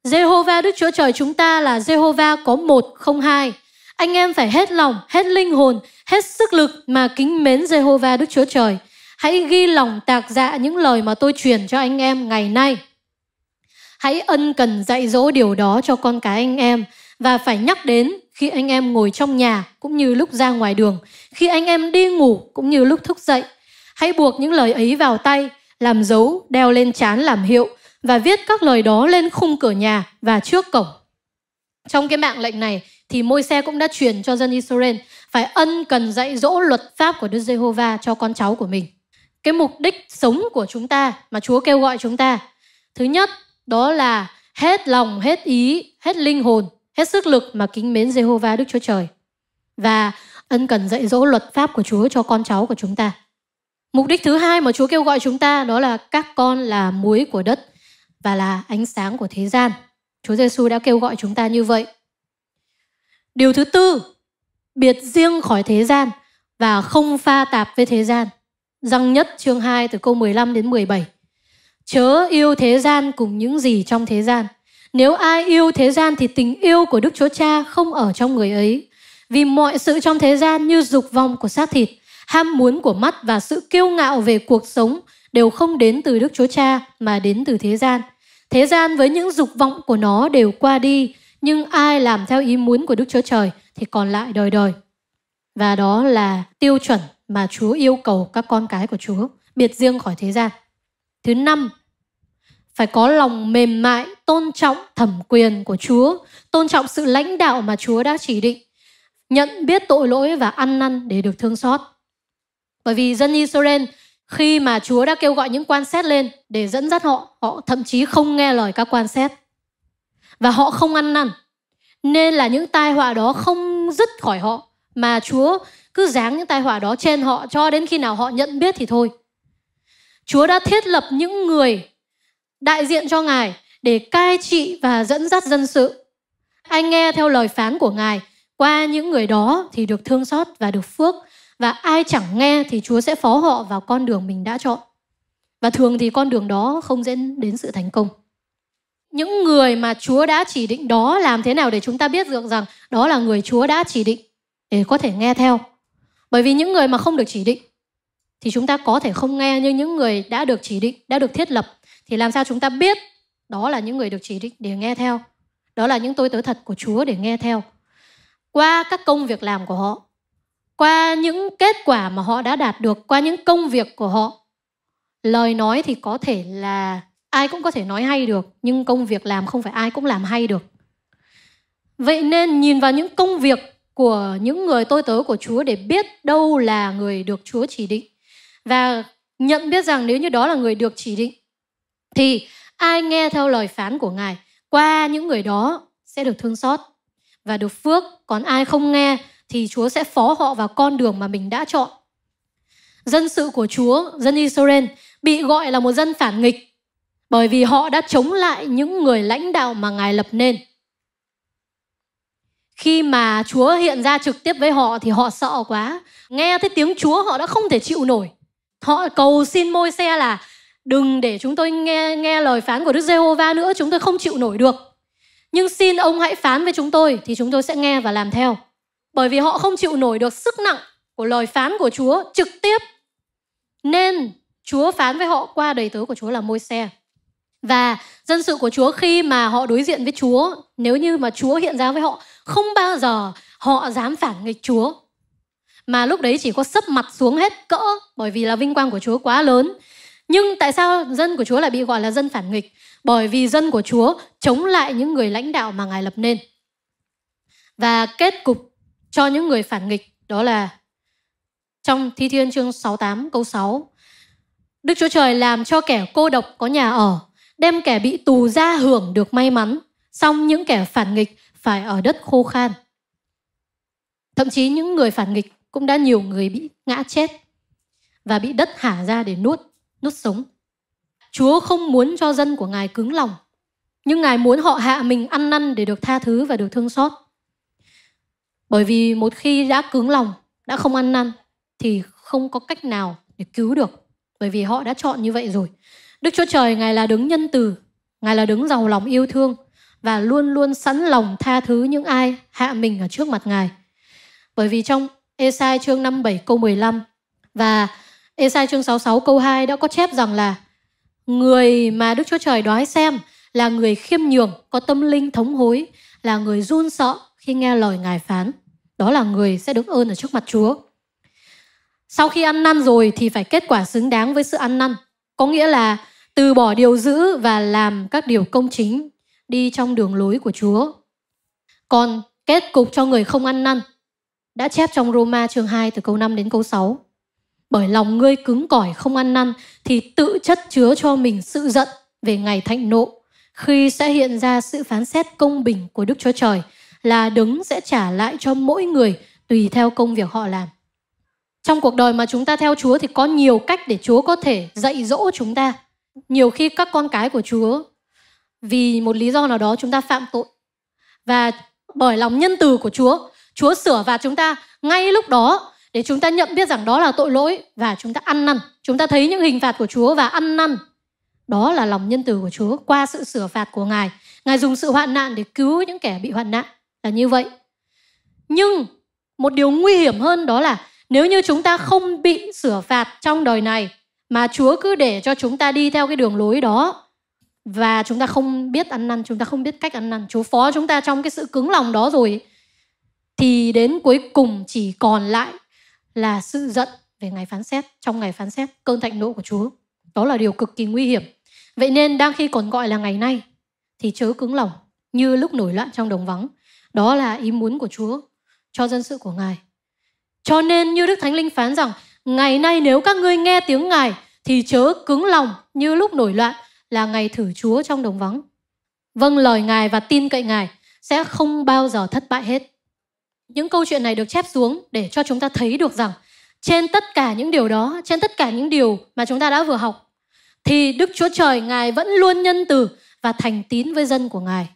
Jehovah Đức Chúa Trời chúng ta là Jehovah có một không hai. Anh em phải hết lòng, hết linh hồn, hết sức lực mà kính mến Jehovah Đức Chúa Trời. Hãy ghi lòng tạc dạ những lời mà tôi truyền cho anh em ngày nay. Hãy ân cần dạy dỗ điều đó cho con cái anh em và phải nhắc đến khi anh em ngồi trong nhà cũng như lúc ra ngoài đường, khi anh em đi ngủ cũng như lúc thức dậy. Hãy buộc những lời ấy vào tay, làm dấu, đeo lên trán làm hiệu và viết các lời đó lên khung cửa nhà và trước cổng. Trong cái mạng lệnh này thì môi xe cũng đã truyền cho dân Israel phải ân cần dạy dỗ luật pháp của Đức Giê-hô-va cho con cháu của mình. Cái mục đích sống của chúng ta mà Chúa kêu gọi chúng ta. Thứ nhất đó là hết lòng, hết ý, hết linh hồn, hết sức lực mà kính mến Jehovah Đức Chúa Trời. Và ân cần dạy dỗ luật pháp của Chúa cho con cháu của chúng ta. Mục đích thứ hai mà Chúa kêu gọi chúng ta đó là các con là muối của đất và là ánh sáng của thế gian. Chúa Giêsu đã kêu gọi chúng ta như vậy. Điều thứ tư, biệt riêng khỏi thế gian và không pha tạp với thế gian. Răng nhất chương 2 từ câu 15 đến 17 chớ yêu thế gian cùng những gì trong thế gian. Nếu ai yêu thế gian thì tình yêu của Đức Chúa Cha không ở trong người ấy. Vì mọi sự trong thế gian như dục vọng của xác thịt, ham muốn của mắt và sự kiêu ngạo về cuộc sống đều không đến từ Đức Chúa Cha mà đến từ thế gian. Thế gian với những dục vọng của nó đều qua đi, nhưng ai làm theo ý muốn của Đức Chúa Trời thì còn lại đời đời. Và đó là tiêu chuẩn mà Chúa yêu cầu các con cái của Chúa, biệt riêng khỏi thế gian. Thứ năm, phải có lòng mềm mại, tôn trọng thẩm quyền của Chúa, tôn trọng sự lãnh đạo mà Chúa đã chỉ định, nhận biết tội lỗi và ăn năn để được thương xót. Bởi vì dân Israel khi mà Chúa đã kêu gọi những quan xét lên để dẫn dắt họ, họ thậm chí không nghe lời các quan xét và họ không ăn năn. Nên là những tai họa đó không dứt khỏi họ mà Chúa cứ giáng những tai họa đó trên họ cho đến khi nào họ nhận biết thì thôi. Chúa đã thiết lập những người đại diện cho Ngài để cai trị và dẫn dắt dân sự. Anh nghe theo lời phán của Ngài, qua những người đó thì được thương xót và được phước. Và ai chẳng nghe thì Chúa sẽ phó họ vào con đường mình đã chọn. Và thường thì con đường đó không dẫn đến sự thành công. Những người mà Chúa đã chỉ định đó làm thế nào để chúng ta biết được rằng đó là người Chúa đã chỉ định để có thể nghe theo. Bởi vì những người mà không được chỉ định thì chúng ta có thể không nghe như những người đã được chỉ định đã được thiết lập thì làm sao chúng ta biết đó là những người được chỉ định để nghe theo đó là những tôi tớ thật của chúa để nghe theo qua các công việc làm của họ qua những kết quả mà họ đã đạt được qua những công việc của họ lời nói thì có thể là ai cũng có thể nói hay được nhưng công việc làm không phải ai cũng làm hay được vậy nên nhìn vào những công việc của những người tôi tớ của chúa để biết đâu là người được chúa chỉ định và nhận biết rằng nếu như đó là người được chỉ định thì ai nghe theo lời phán của ngài qua những người đó sẽ được thương xót và được phước còn ai không nghe thì chúa sẽ phó họ vào con đường mà mình đã chọn dân sự của chúa dân israel bị gọi là một dân phản nghịch bởi vì họ đã chống lại những người lãnh đạo mà ngài lập nên khi mà chúa hiện ra trực tiếp với họ thì họ sợ quá nghe thấy tiếng chúa họ đã không thể chịu nổi họ cầu xin môi xe là đừng để chúng tôi nghe nghe lời phán của Đức Giê-hô-va nữa, chúng tôi không chịu nổi được. Nhưng xin ông hãy phán với chúng tôi thì chúng tôi sẽ nghe và làm theo. Bởi vì họ không chịu nổi được sức nặng của lời phán của Chúa trực tiếp. Nên Chúa phán với họ qua đầy tớ của Chúa là môi xe. Và dân sự của Chúa khi mà họ đối diện với Chúa, nếu như mà Chúa hiện ra với họ, không bao giờ họ dám phản nghịch Chúa mà lúc đấy chỉ có sấp mặt xuống hết cỡ bởi vì là vinh quang của Chúa quá lớn. Nhưng tại sao dân của Chúa lại bị gọi là dân phản nghịch? Bởi vì dân của Chúa chống lại những người lãnh đạo mà Ngài lập nên. Và kết cục cho những người phản nghịch đó là trong Thi Thiên chương 68 câu 6 Đức Chúa Trời làm cho kẻ cô độc có nhà ở, đem kẻ bị tù ra hưởng được may mắn, xong những kẻ phản nghịch phải ở đất khô khan. Thậm chí những người phản nghịch cũng đã nhiều người bị ngã chết và bị đất thả ra để nuốt, nuốt sống. Chúa không muốn cho dân của Ngài cứng lòng, nhưng Ngài muốn họ hạ mình ăn năn để được tha thứ và được thương xót. Bởi vì một khi đã cứng lòng, đã không ăn năn thì không có cách nào để cứu được, bởi vì họ đã chọn như vậy rồi. Đức Chúa Trời Ngài là đứng nhân từ, Ngài là đứng giàu lòng yêu thương và luôn luôn sẵn lòng tha thứ những ai hạ mình ở trước mặt Ngài. Bởi vì trong Esai chương 57 câu 15 và Esai chương 66 câu 2 đã có chép rằng là người mà Đức Chúa Trời đoái xem là người khiêm nhường, có tâm linh thống hối, là người run sợ khi nghe lời Ngài phán. Đó là người sẽ được ơn ở trước mặt Chúa. Sau khi ăn năn rồi thì phải kết quả xứng đáng với sự ăn năn. Có nghĩa là từ bỏ điều giữ và làm các điều công chính đi trong đường lối của Chúa. Còn kết cục cho người không ăn năn đã chép trong Roma chương 2 từ câu 5 đến câu 6. Bởi lòng ngươi cứng cỏi không ăn năn thì tự chất chứa cho mình sự giận về ngày thạnh nộ khi sẽ hiện ra sự phán xét công bình của Đức Chúa Trời là đứng sẽ trả lại cho mỗi người tùy theo công việc họ làm. Trong cuộc đời mà chúng ta theo Chúa thì có nhiều cách để Chúa có thể dạy dỗ chúng ta. Nhiều khi các con cái của Chúa vì một lý do nào đó chúng ta phạm tội và bởi lòng nhân từ của Chúa Chúa sửa và chúng ta ngay lúc đó để chúng ta nhận biết rằng đó là tội lỗi và chúng ta ăn năn. Chúng ta thấy những hình phạt của Chúa và ăn năn. Đó là lòng nhân từ của Chúa qua sự sửa phạt của Ngài. Ngài dùng sự hoạn nạn để cứu những kẻ bị hoạn nạn là như vậy. Nhưng một điều nguy hiểm hơn đó là nếu như chúng ta không bị sửa phạt trong đời này mà Chúa cứ để cho chúng ta đi theo cái đường lối đó và chúng ta không biết ăn năn, chúng ta không biết cách ăn năn, Chúa phó chúng ta trong cái sự cứng lòng đó rồi thì đến cuối cùng chỉ còn lại là sự giận về ngày phán xét trong ngày phán xét cơn thạnh nộ của Chúa. Đó là điều cực kỳ nguy hiểm. Vậy nên đang khi còn gọi là ngày nay thì chớ cứng lòng như lúc nổi loạn trong đồng vắng. Đó là ý muốn của Chúa cho dân sự của Ngài. Cho nên như Đức Thánh Linh phán rằng ngày nay nếu các ngươi nghe tiếng Ngài thì chớ cứng lòng như lúc nổi loạn là ngày thử Chúa trong đồng vắng. Vâng lời Ngài và tin cậy Ngài sẽ không bao giờ thất bại hết những câu chuyện này được chép xuống để cho chúng ta thấy được rằng trên tất cả những điều đó, trên tất cả những điều mà chúng ta đã vừa học thì Đức Chúa Trời Ngài vẫn luôn nhân từ và thành tín với dân của Ngài.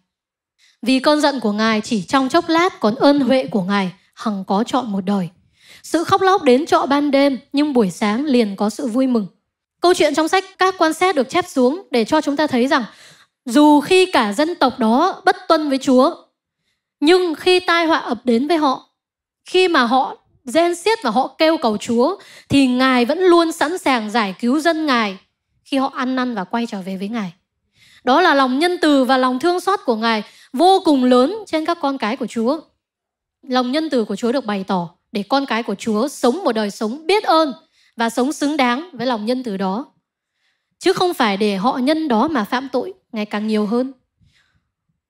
Vì cơn giận của Ngài chỉ trong chốc lát còn ơn huệ của Ngài hằng có trọn một đời. Sự khóc lóc đến trọ ban đêm nhưng buổi sáng liền có sự vui mừng. Câu chuyện trong sách các quan sát được chép xuống để cho chúng ta thấy rằng dù khi cả dân tộc đó bất tuân với Chúa nhưng khi tai họa ập đến với họ, khi mà họ gen xiết và họ kêu cầu Chúa thì Ngài vẫn luôn sẵn sàng giải cứu dân Ngài khi họ ăn năn và quay trở về với Ngài. Đó là lòng nhân từ và lòng thương xót của Ngài vô cùng lớn trên các con cái của Chúa. Lòng nhân từ của Chúa được bày tỏ để con cái của Chúa sống một đời sống biết ơn và sống xứng đáng với lòng nhân từ đó. Chứ không phải để họ nhân đó mà phạm tội ngày càng nhiều hơn.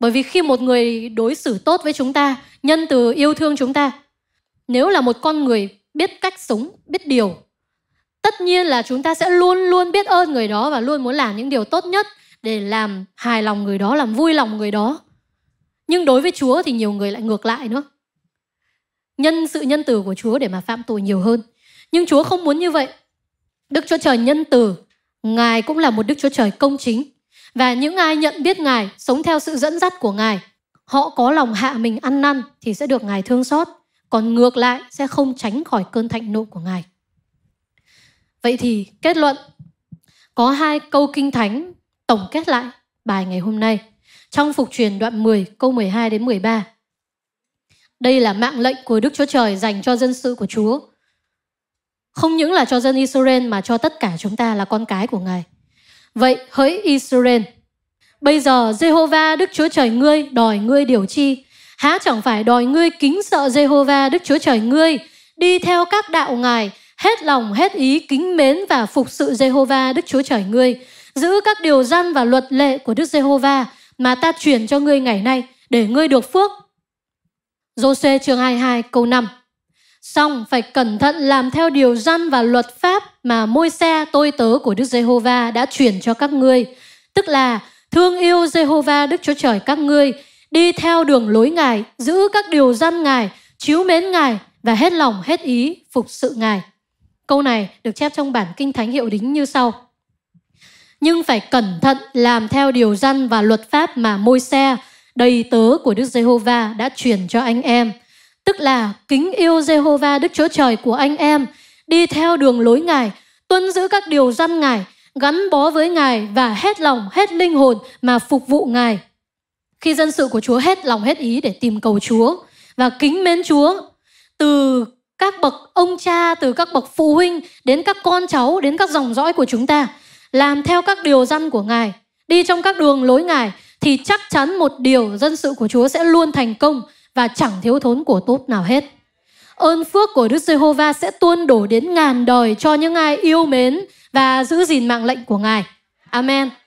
Bởi vì khi một người đối xử tốt với chúng ta, nhân từ yêu thương chúng ta, nếu là một con người biết cách sống, biết điều, tất nhiên là chúng ta sẽ luôn luôn biết ơn người đó và luôn muốn làm những điều tốt nhất để làm hài lòng người đó, làm vui lòng người đó. Nhưng đối với Chúa thì nhiều người lại ngược lại nữa. Nhân sự nhân từ của Chúa để mà phạm tội nhiều hơn. Nhưng Chúa không muốn như vậy. Đức Chúa Trời nhân từ, Ngài cũng là một Đức Chúa Trời công chính. Và những ai nhận biết Ngài, sống theo sự dẫn dắt của Ngài, họ có lòng hạ mình ăn năn thì sẽ được Ngài thương xót, còn ngược lại sẽ không tránh khỏi cơn thạnh nộ của Ngài. Vậy thì kết luận có hai câu kinh thánh tổng kết lại bài ngày hôm nay trong phục truyền đoạn 10 câu 12 đến 13. Đây là mạng lệnh của Đức Chúa Trời dành cho dân sự của Chúa. Không những là cho dân Israel mà cho tất cả chúng ta là con cái của Ngài. Vậy hỡi Israel, bây giờ Jehovah Đức Chúa Trời ngươi đòi ngươi điều chi? Há chẳng phải đòi ngươi kính sợ Jehovah Đức Chúa Trời ngươi, đi theo các đạo ngài, hết lòng hết ý kính mến và phục sự Jehovah Đức Chúa Trời ngươi, giữ các điều răn và luật lệ của Đức Jehovah mà ta truyền cho ngươi ngày nay để ngươi được phước. Giô-xê chương 22 câu 5 Xong phải cẩn thận làm theo điều răn và luật pháp mà môi xe tôi tớ của Đức Giê-hô-va đã truyền cho các ngươi. Tức là thương yêu Giê-hô-va Đức Chúa Trời các ngươi, đi theo đường lối Ngài, giữ các điều dân Ngài, chiếu mến Ngài và hết lòng hết ý phục sự Ngài. Câu này được chép trong bản Kinh Thánh Hiệu Đính như sau. Nhưng phải cẩn thận làm theo điều dân và luật pháp mà môi xe, đầy tớ của Đức Giê-hô-va đã truyền cho anh em. Tức là kính yêu Giê-hô-va Đức Chúa Trời của anh em – đi theo đường lối Ngài, tuân giữ các điều răn Ngài, gắn bó với Ngài và hết lòng, hết linh hồn mà phục vụ Ngài. Khi dân sự của Chúa hết lòng hết ý để tìm cầu Chúa và kính mến Chúa, từ các bậc ông cha, từ các bậc phụ huynh đến các con cháu, đến các dòng dõi của chúng ta, làm theo các điều răn của Ngài, đi trong các đường lối Ngài thì chắc chắn một điều dân sự của Chúa sẽ luôn thành công và chẳng thiếu thốn của tốt nào hết ơn phước của Đức Giê-hô-va sẽ tuôn đổ đến ngàn đời cho những ai yêu mến và giữ gìn mạng lệnh của Ngài. Amen.